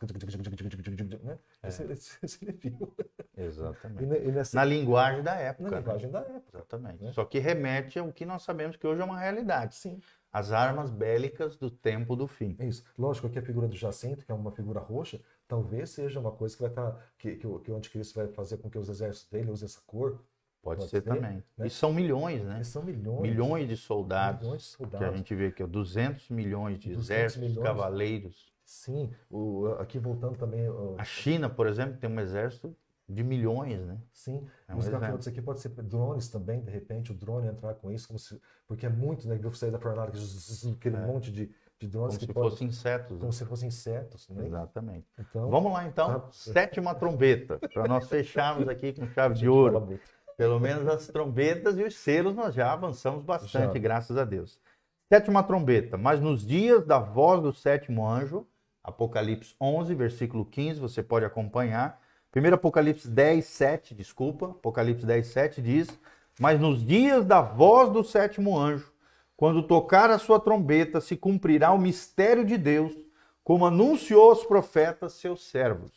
Né? É. Esse, esse, esse ele viu. Exatamente. E, e nessa... Na linguagem da época. Na né? linguagem né? da época. Exatamente. Né? Só que remete ao que nós sabemos que hoje é uma realidade. Sim. As armas bélicas do tempo do fim. Isso. Lógico que a figura do Jacinto, que é uma figura roxa, talvez seja uma coisa que vai estar. Tá, que, que, que o anticristo vai fazer com que os exércitos dele usem essa cor Pode, Pode ser, ser, também. Né? E são milhões, né? E são milhões. Milhões de né? soldados. Milhões de soldados. Que a gente vê aqui, 200 milhões de 200 exércitos, milhões. cavaleiros. Sim, o, aqui voltando também... O... A China, por exemplo, tem um exército de milhões, né? Sim, é um os gafanhotos aqui pode ser drones também, de repente o drone entrar com isso, se, porque é muito, né? Você da Tornado, aquele é. monte de, de drones como que se pode, fossem insetos. Como né? se fossem insetos, né? Exatamente. Então, Vamos lá então, tá... sétima trombeta, para nós fecharmos aqui com chave de ouro. Pelo menos as trombetas e os selos nós já avançamos bastante, já. graças a Deus. Sétima trombeta, mas nos dias da voz do sétimo anjo, Apocalipse 11, versículo 15, você pode acompanhar. Primeiro Apocalipse 10, 7, desculpa, Apocalipse 10, 7 diz, mas nos dias da voz do sétimo anjo, quando tocar a sua trombeta, se cumprirá o mistério de Deus, como anunciou os profetas, seus servos.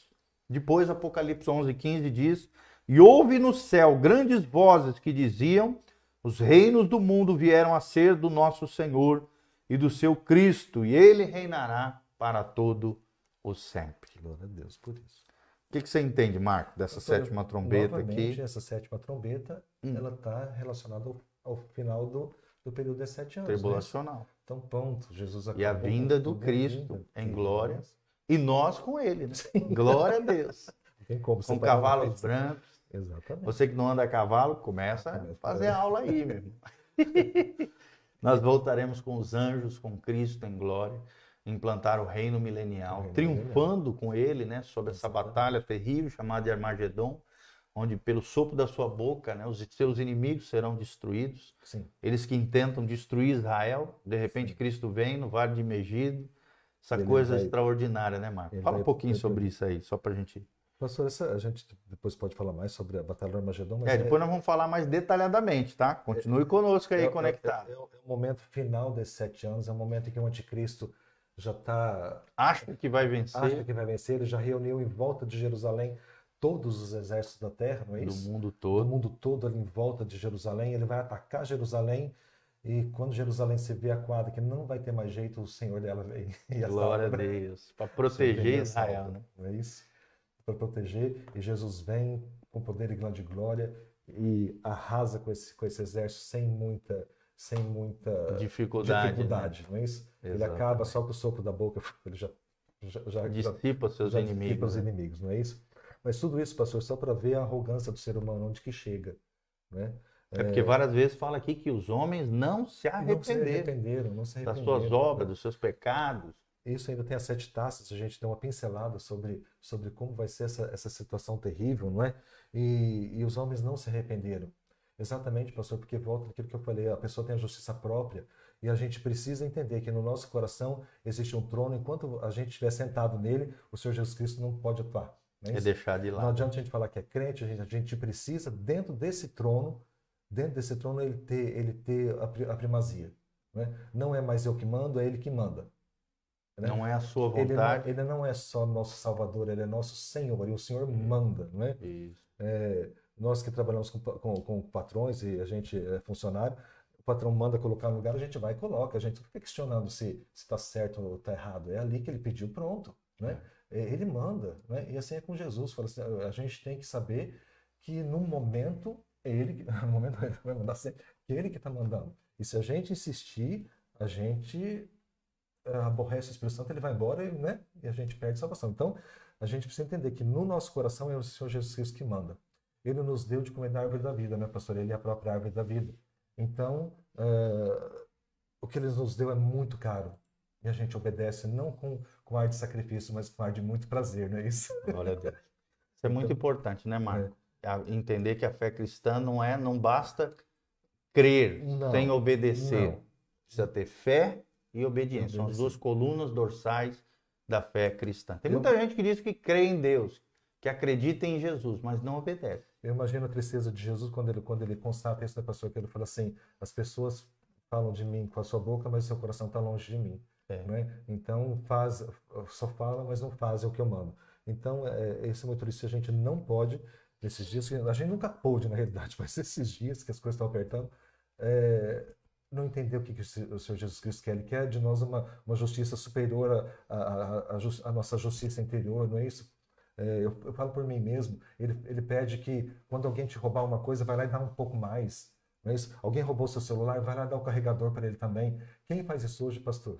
Depois, Apocalipse 11, 15 diz, e houve no céu grandes vozes que diziam: Os reinos do mundo vieram a ser do nosso Senhor e do seu Cristo, e ele reinará para todo o sempre. Glória a Deus por isso. O que, que você entende, Marco, dessa sétima trombeta aqui? Essa sétima trombeta, hum. ela está relacionada ao, final do, do período de sete anos. Né? Tribulacional. Né? Então, ponto. Jesus acabou. E a vinda né? do Cristo vinda, então, em glória. E nós com ele, né? Glória a Deus. tem como. Com cavalos brancos. Exatamente. Você que não anda a cavalo, começa a fazer aula aí, mesmo. Nós voltaremos com os anjos, com Cristo em glória, implantar o reino milenial, triunfando com ele, né, sobre essa batalha terrível chamada de Armagedon, onde pelo sopro da sua boca, né, os seus inimigos serão destruídos. Sim. Eles que intentam destruir Israel, de repente Sim. Cristo vem no Vale de Megido, essa ele coisa vai... extraordinária, né, Marco? Ele Fala vai... um pouquinho sobre isso aí, só para a gente Pastor, essa, a gente depois pode falar mais sobre a Batalha do Armagedon. Mas é, é depois é, nós vamos falar mais detalhadamente, tá? Continue é, conosco aí, é, é conectado. É, é, o momento final desses sete anos, é o momento em que o anticristo já está... Acha que vai vencer. Acha que vai vencer, ele já reuniu em volta de Jerusalém todos os exércitos da terra, não é isso? Do mundo todo. Do mundo todo ali em volta de Jerusalém, ele vai atacar Jerusalém, e quando Jerusalém se vê acuada, que não vai ter mais jeito, o Senhor dela vem. Glória a Deus. Para proteger Israel, né? Não é isso? para proteger, e Jesus vem com poder e grande glória e arrasa com esse, com esse exército sem muita sem muita dificuldade, dificuldade né? não é isso? Ele acaba só com o soco da boca, ele já, já, já dissipa seus já inimigos. Dissipa né? os inimigos, não é isso? Mas tudo isso, pastor, só para ver a arrogância do ser humano, onde que chega, né? É porque é. várias vezes fala aqui que os homens não se arrependeram, não se arrependeram, não se arrependeram das suas obras, dos seus pecados. Isso ainda tem as sete taças, a gente tem uma pincelada sobre, sobre como vai ser essa, essa situação terrível, não é? E, e os homens não se arrependeram. Exatamente, pastor, porque volta aquilo que eu falei, a pessoa tem a justiça própria e a gente precisa entender que no nosso coração existe um trono, enquanto a gente estiver sentado nele, o Senhor Jesus Cristo não pode atuar. Não é, é deixar de lá. Não adianta a gente falar que é crente, a gente, a gente precisa, dentro desse trono, dentro desse trono, ele ter, ele ter a primazia. é? Não é mais eu que mando, é ele que manda. Né? Não é a sua vontade. Ele, ele, não é só nosso Salvador, ele é nosso Senhor, e o Senhor manda, né? é? Nós que trabalhamos com, com, com, patrões e a gente é funcionário, o patrão manda colocar no lugar, a gente vai e coloca, a gente fica questionando se está certo ou está errado. É ali que ele pediu, pronto. Né? É. é. Ele manda, né? e assim é com Jesus. Fala assim, ah, a gente tem que saber que no momento ele, no momento ele vai mandar sempre, ele que está mandando. E se a gente insistir, a gente aborrece o Espírito Santo, ele vai embora e, né, e a gente perde salvação. Então, a gente precisa entender que no nosso coração é o Senhor Jesus Cristo que manda. Ele nos deu de comer da árvore da vida, né, pastor? Ele é a própria árvore da vida. Então, uh, o que ele nos deu é muito caro. E a gente obedece não com, com ar de sacrifício, mas com ar de muito prazer, não é isso? Glória a Deus. Isso é muito então, importante, né, Marco? É. Entender que a fé cristã não é, não basta crer, não, tem obedecer. Não. Precisa ter fé e obediência. São as duas colunas dorsais da fé cristã. Tem muita Eu... gente que diz que crê em Deus, que acredita em Jesus, mas não obedece. Eu imagino a tristeza de Jesus quando ele, quando ele constata isso da pessoa, que ele fala assim: as pessoas falam de mim com a sua boca, mas o seu coração está longe de mim. É. Né? Então, faz, só fala, mas não faz é o que eu mando. Então, é, esse é motorista A gente não pode, nesses dias, a gente nunca pôde, na realidade, mas esses dias que as coisas estão apertando, é, não entender o que, que o Senhor Jesus Cristo quer. Ele quer de nós uma, uma justiça superior à nossa justiça interior, não é isso? É, eu, eu, falo por mim mesmo. Ele, ele pede que quando alguém te roubar uma coisa, vai lá e dá um pouco mais. Não é isso? Alguém roubou seu celular, vai lá dar o um carregador para ele também. Quem faz isso hoje, pastor?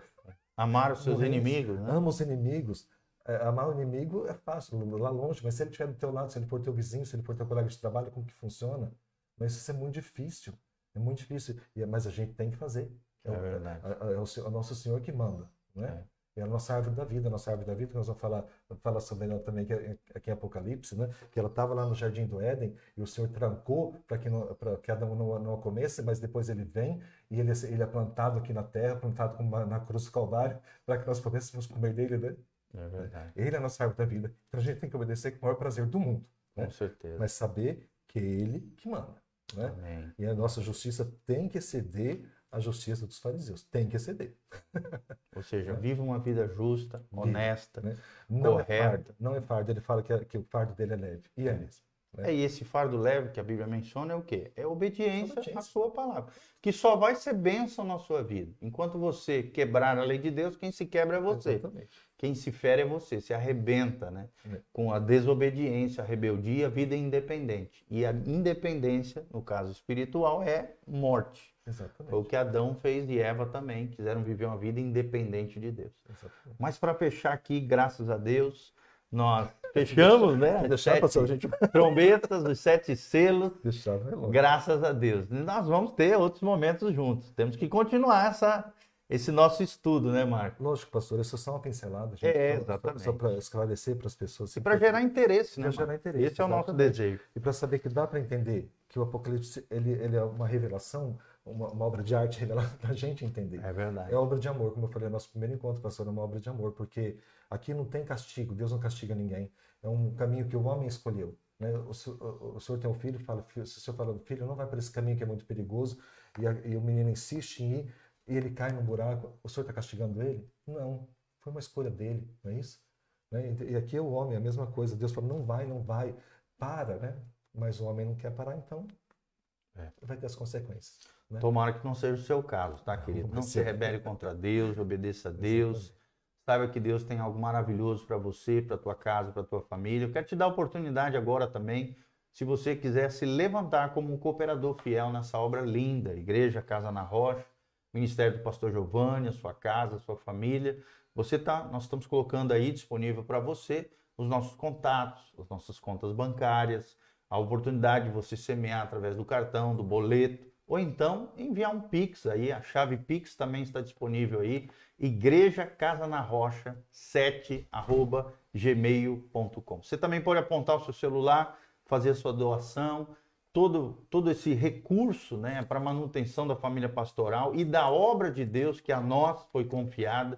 Amar os seus é inimigos. Né? Ama os inimigos. É, amar o inimigo é fácil, lá longe, mas se ele estiver do teu lado, se ele for teu vizinho, se ele for teu colega de trabalho, como que funciona? Mas isso é muito difícil. É muito difícil, é, mas a gente tem que fazer. É, é, é, o, é o, nosso Senhor que manda, né? É. é. a nossa árvore da vida, a nossa árvore da vida, que nós vamos falar, falar sobre ela também aqui é, em Apocalipse, né? Que ela estava lá no Jardim do Éden e o Senhor trancou para que, não, que Adão não, não a comesse, mas depois ele vem e ele, ele é plantado aqui na terra, plantado na cruz do Calvário, para que nós pudéssemos comer dele, né? É verdade. Ele é a nossa árvore da vida. Então a gente tem que obedecer com o maior prazer do mundo. Né? Com certeza. Mas saber que ele que manda. Né? Amém. E a nossa justiça tem que exceder a justiça dos fariseus. Tem que exceder. Ou seja, né? viva uma vida justa, honesta, né? não é correta. É fardo, não é fardo. Ele fala que, é, que o fardo dele é leve. E é mesmo. É. é. E esse fardo leve que a Bíblia menciona é o quê? É obediência, obediência, à sua palavra. Que só vai ser bênção na sua vida. Enquanto você quebrar a lei de Deus, quem se quebra é você. Exatamente. Quem se fere é você, se arrebenta, né? É. Com a desobediência, a rebeldia, a vida é independente. E a independência, no caso espiritual, é morte. Exatamente. Foi o que Adão fez e Eva também, quiseram viver uma vida independente de Deus. Exatamente. Mas para fechar aqui, graças a Deus, nós Fechamos, né? Deixar tá sete passar, gente... trombetas, os sete selos. Tá Deixar, graças a Deus. E nós vamos ter outros momentos juntos. Temos que continuar essa, esse nosso estudo, né, Marco? Lógico, pastor. Isso é só uma pincelada, gente. É, exatamente. Só para esclarecer para as pessoas. E para gerar interesse, né? Para gerar interesse. Esse é o nosso desejo. E para saber que dá para entender que o Apocalipse ele, ele é uma revelação uma, uma, obra de arte revelada para a gente entender. É verdade. É obra de amor, como eu falei é nosso primeiro encontro, pastor, é uma obra de amor, porque aqui não tem castigo, Deus não castiga ninguém é um caminho que o homem escolheu. Né? O, o, o, senhor tem um filho, fala, se o senhor fala, filho, não vai para esse caminho que é muito perigoso, e, a, e o menino insiste em ir, e ele cai num buraco, o senhor está castigando ele? Não, foi uma escolha dele, não é isso? Né? E, e aqui é o homem, é a mesma coisa, Deus fala, não vai, não vai, para, né? Mas o homem não quer parar, então é. vai ter as consequências. Né? Tomara que não seja o seu caso, tá, querido? Não, não se rebele contra Deus, obedeça a Deus. Saiba que Deus tem algo maravilhoso para você, para tua casa, para tua família. Eu quero te dar a oportunidade agora também, se você quiser se levantar como um cooperador fiel nessa obra linda, Igreja Casa na Rocha, Ministério do Pastor Giovanni, a sua casa, a sua família. Você tá, nós estamos colocando aí disponível para você os nossos contatos, as nossas contas bancárias, a oportunidade de você semear através do cartão, do boleto, ou então enviar um Pix aí, a chave Pix também está disponível aí, igreja casa na rocha 7 arroba gmail.com. Você também pode apontar o seu celular, fazer a sua doação, todo, todo esse recurso né, para manutenção da família pastoral e da obra de Deus que a nós foi confiada.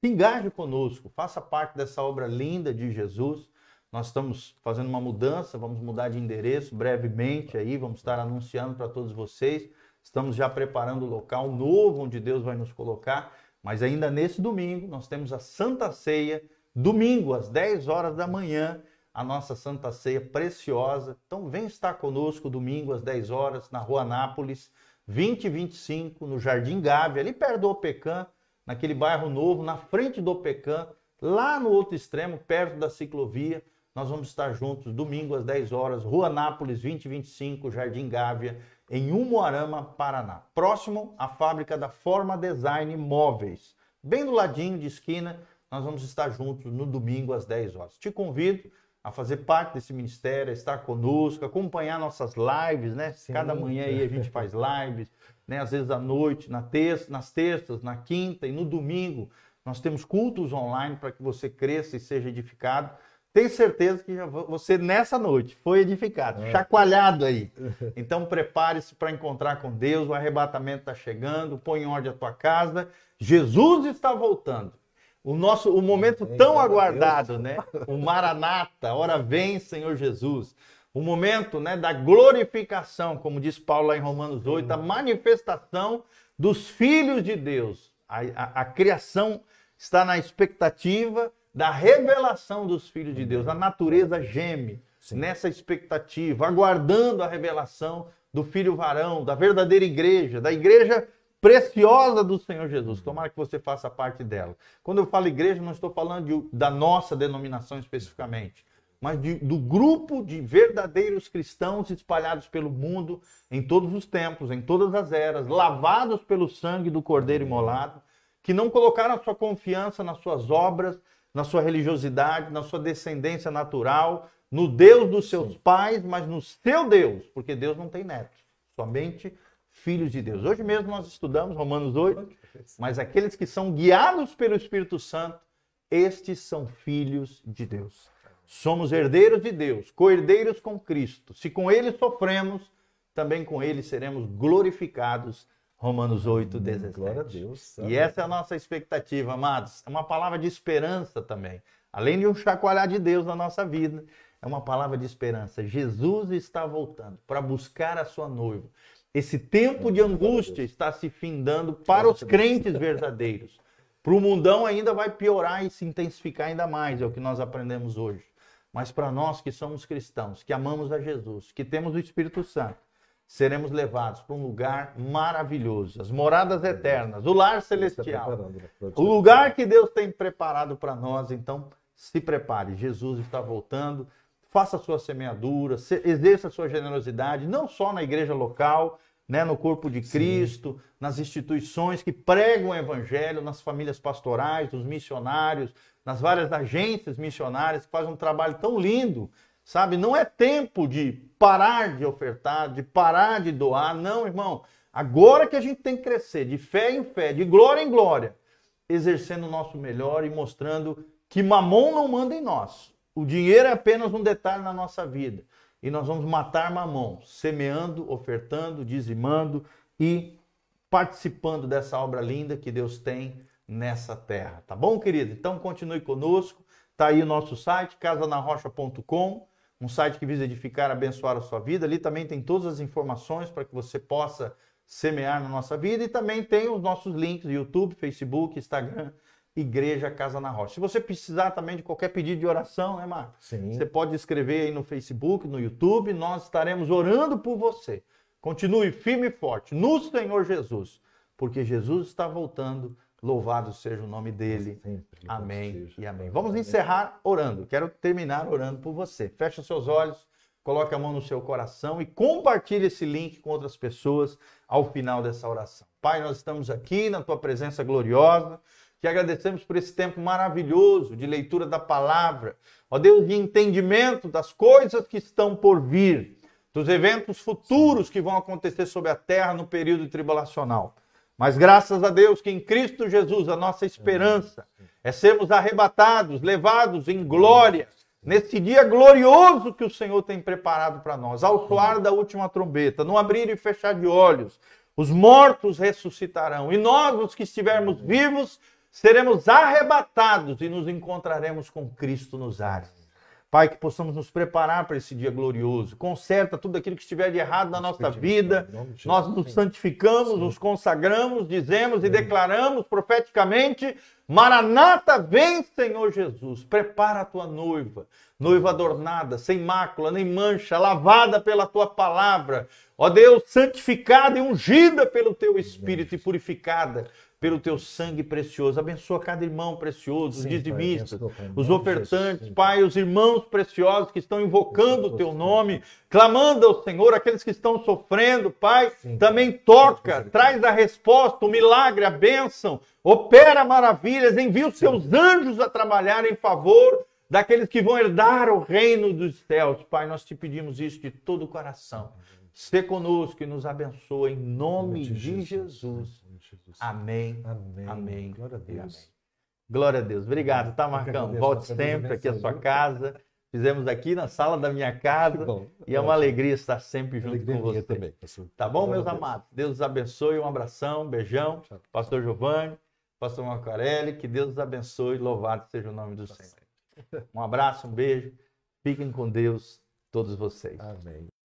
engaje conosco, faça parte dessa obra linda de Jesus nós estamos fazendo uma mudança, vamos mudar de endereço brevemente aí, vamos estar anunciando para todos vocês. Estamos já preparando o local novo onde Deus vai nos colocar, mas ainda nesse domingo nós temos a Santa Ceia, domingo às 10 horas da manhã, a nossa Santa Ceia preciosa. Então vem estar conosco domingo às 10 horas na Rua Nápoles, 2025, no Jardim Gávea, ali perto do Opecan, naquele bairro novo, na frente do Opecan, lá no outro extremo, perto da ciclovia. Nós vamos estar juntos domingo às 10 horas, Rua Nápoles 2025, Jardim Gávea, em Umuarama, Paraná. Próximo à fábrica da Forma Design Móveis. Bem do ladinho de esquina, nós vamos estar juntos no domingo às 10 horas. Te convido a fazer parte desse ministério, a estar conosco, acompanhar nossas lives, né? Sim. Cada manhã aí a gente faz lives, né? Às vezes à noite, na terça, nas terças, na quinta e no domingo. Nós temos cultos online para que você cresça e seja edificado. Tenho certeza que você, nessa noite, foi edificado, é. chacoalhado aí. Então, prepare-se para encontrar com Deus. O arrebatamento está chegando. Põe em ordem a tua casa. Jesus está voltando. O nosso, o momento tão aguardado, Deus. né? O Maranata, hora vem, Senhor Jesus. O momento né, da glorificação, como diz Paulo lá em Romanos 8, a manifestação dos filhos de Deus. a, a, a criação está na expectativa da revelação dos filhos de Deus. A natureza geme Sim. nessa expectativa, aguardando a revelação do filho varão, da verdadeira igreja, da igreja preciosa do Senhor Jesus. Tomara que você faça parte dela. Quando eu falo igreja, não estou falando de, da nossa denominação especificamente, mas de, do grupo de verdadeiros cristãos espalhados pelo mundo, em todos os tempos, em todas as eras, lavados pelo sangue do Cordeiro imolado, que não colocaram a sua confiança nas suas obras, na sua religiosidade, na sua descendência natural, no Deus dos seus Sim. pais, mas no seu Deus, porque Deus não tem netos, somente filhos de Deus. Hoje mesmo nós estudamos Romanos 8, mas aqueles que são guiados pelo Espírito Santo, estes são filhos de Deus. Somos herdeiros de Deus, co-herdeiros com Cristo. Se com ele sofremos, também com ele seremos glorificados Romanos 8, 17. Hum, glória a Deus. Sabe? E essa é a nossa expectativa, amados. É uma palavra de esperança também. Além de um chacoalhar de Deus na nossa vida, é uma palavra de esperança. Jesus está voltando para buscar a sua noiva. Esse tempo de angústia está se findando para os crentes verdadeiros. Para o mundão ainda vai piorar e se intensificar ainda mais, é o que nós aprendemos hoje. Mas para nós que somos cristãos, que amamos a Jesus, que temos o Espírito Santo, seremos levados para um lugar maravilhoso, as moradas eternas, o lar celestial, tá né? o lugar que Deus tem preparado para nós. Então, se prepare, Jesus está voltando. Faça a sua semeadura, exerça a sua generosidade, não só na igreja local, né, no corpo de Cristo, Sim. nas instituições que pregam o evangelho, nas famílias pastorais, nos missionários, nas várias agências missionárias que fazem um trabalho tão lindo sabe? Não é tempo de parar de ofertar, de parar de doar, não, irmão. Agora que a gente tem que crescer de fé em fé, de glória em glória, exercendo o nosso melhor e mostrando que mamon não manda em nós. O dinheiro é apenas um detalhe na nossa vida. E nós vamos matar mamão semeando, ofertando, dizimando e participando dessa obra linda que Deus tem nessa terra. Tá bom, querido? Então continue conosco. Tá aí o nosso site, casanarrocha.com um site que visa edificar, abençoar a sua vida. Ali também tem todas as informações para que você possa semear na nossa vida e também tem os nossos links YouTube, Facebook, Instagram, Igreja Casa na Rocha. Se você precisar também de qualquer pedido de oração, né, Marcos? Sim. Você pode escrever aí no Facebook, no YouTube, nós estaremos orando por você. Continue firme e forte no Senhor Jesus, porque Jesus está voltando Louvado seja o nome dele. Sempre, amém e amém. Vamos encerrar orando. Quero terminar orando por você. Feche os seus olhos, coloque a mão no seu coração e compartilhe esse link com outras pessoas ao final dessa oração. Pai, nós estamos aqui na tua presença gloriosa. Te agradecemos por esse tempo maravilhoso de leitura da palavra. Ó Deus, de entendimento das coisas que estão por vir, dos eventos futuros que vão acontecer sobre a terra no período tribulacional. Mas graças a Deus que em Cristo Jesus a nossa esperança é sermos arrebatados, levados em glória, nesse dia glorioso que o Senhor tem preparado para nós, ao soar da última trombeta, no abrir e fechar de olhos, os mortos ressuscitarão e nós, os que estivermos vivos, seremos arrebatados e nos encontraremos com Cristo nos ares. Pai, que possamos nos preparar para esse dia glorioso. Conserta tudo aquilo que estiver de errado na nossa vida. Nós nos santificamos, nos consagramos, dizemos e declaramos profeticamente: Maranata, vem, Senhor Jesus. Prepara a tua noiva, noiva adornada, sem mácula nem mancha, lavada pela tua palavra. Ó Deus, santificada e ungida pelo teu Espírito e purificada pelo teu sangue precioso. Abençoa cada irmão precioso, os dizimistas, os ofertantes, Jesus, Pai, os irmãos preciosos que estão invocando o teu nome, clamando ao Senhor, aqueles que estão sofrendo, Pai, sim, também toca, traz a resposta, o milagre, a bênção, opera maravilhas, envia os seus anjos a trabalhar em favor daqueles que vão herdar o reino dos céus. Pai, nós te pedimos isso de todo o coração. Sê conosco e nos abençoa em nome de Jesus. Jesus. Amém. Amém. Amém. Glória a Deus. Glória a Deus. Obrigado, tá, Marcão? Volte sempre aqui à sua casa. Fizemos aqui na sala da minha casa. Bom, e é uma alegria estar sempre junto alegria com você. Também, pastor. tá bom, Glória meus amados? Deus os abençoe. Um abração, um beijão. Tchau, Pastor Giovanni, pastor Macarelli, que Deus os abençoe. Louvado seja o nome do Senhor. Um abraço, um beijo. Fiquem com Deus, todos vocês. Amém.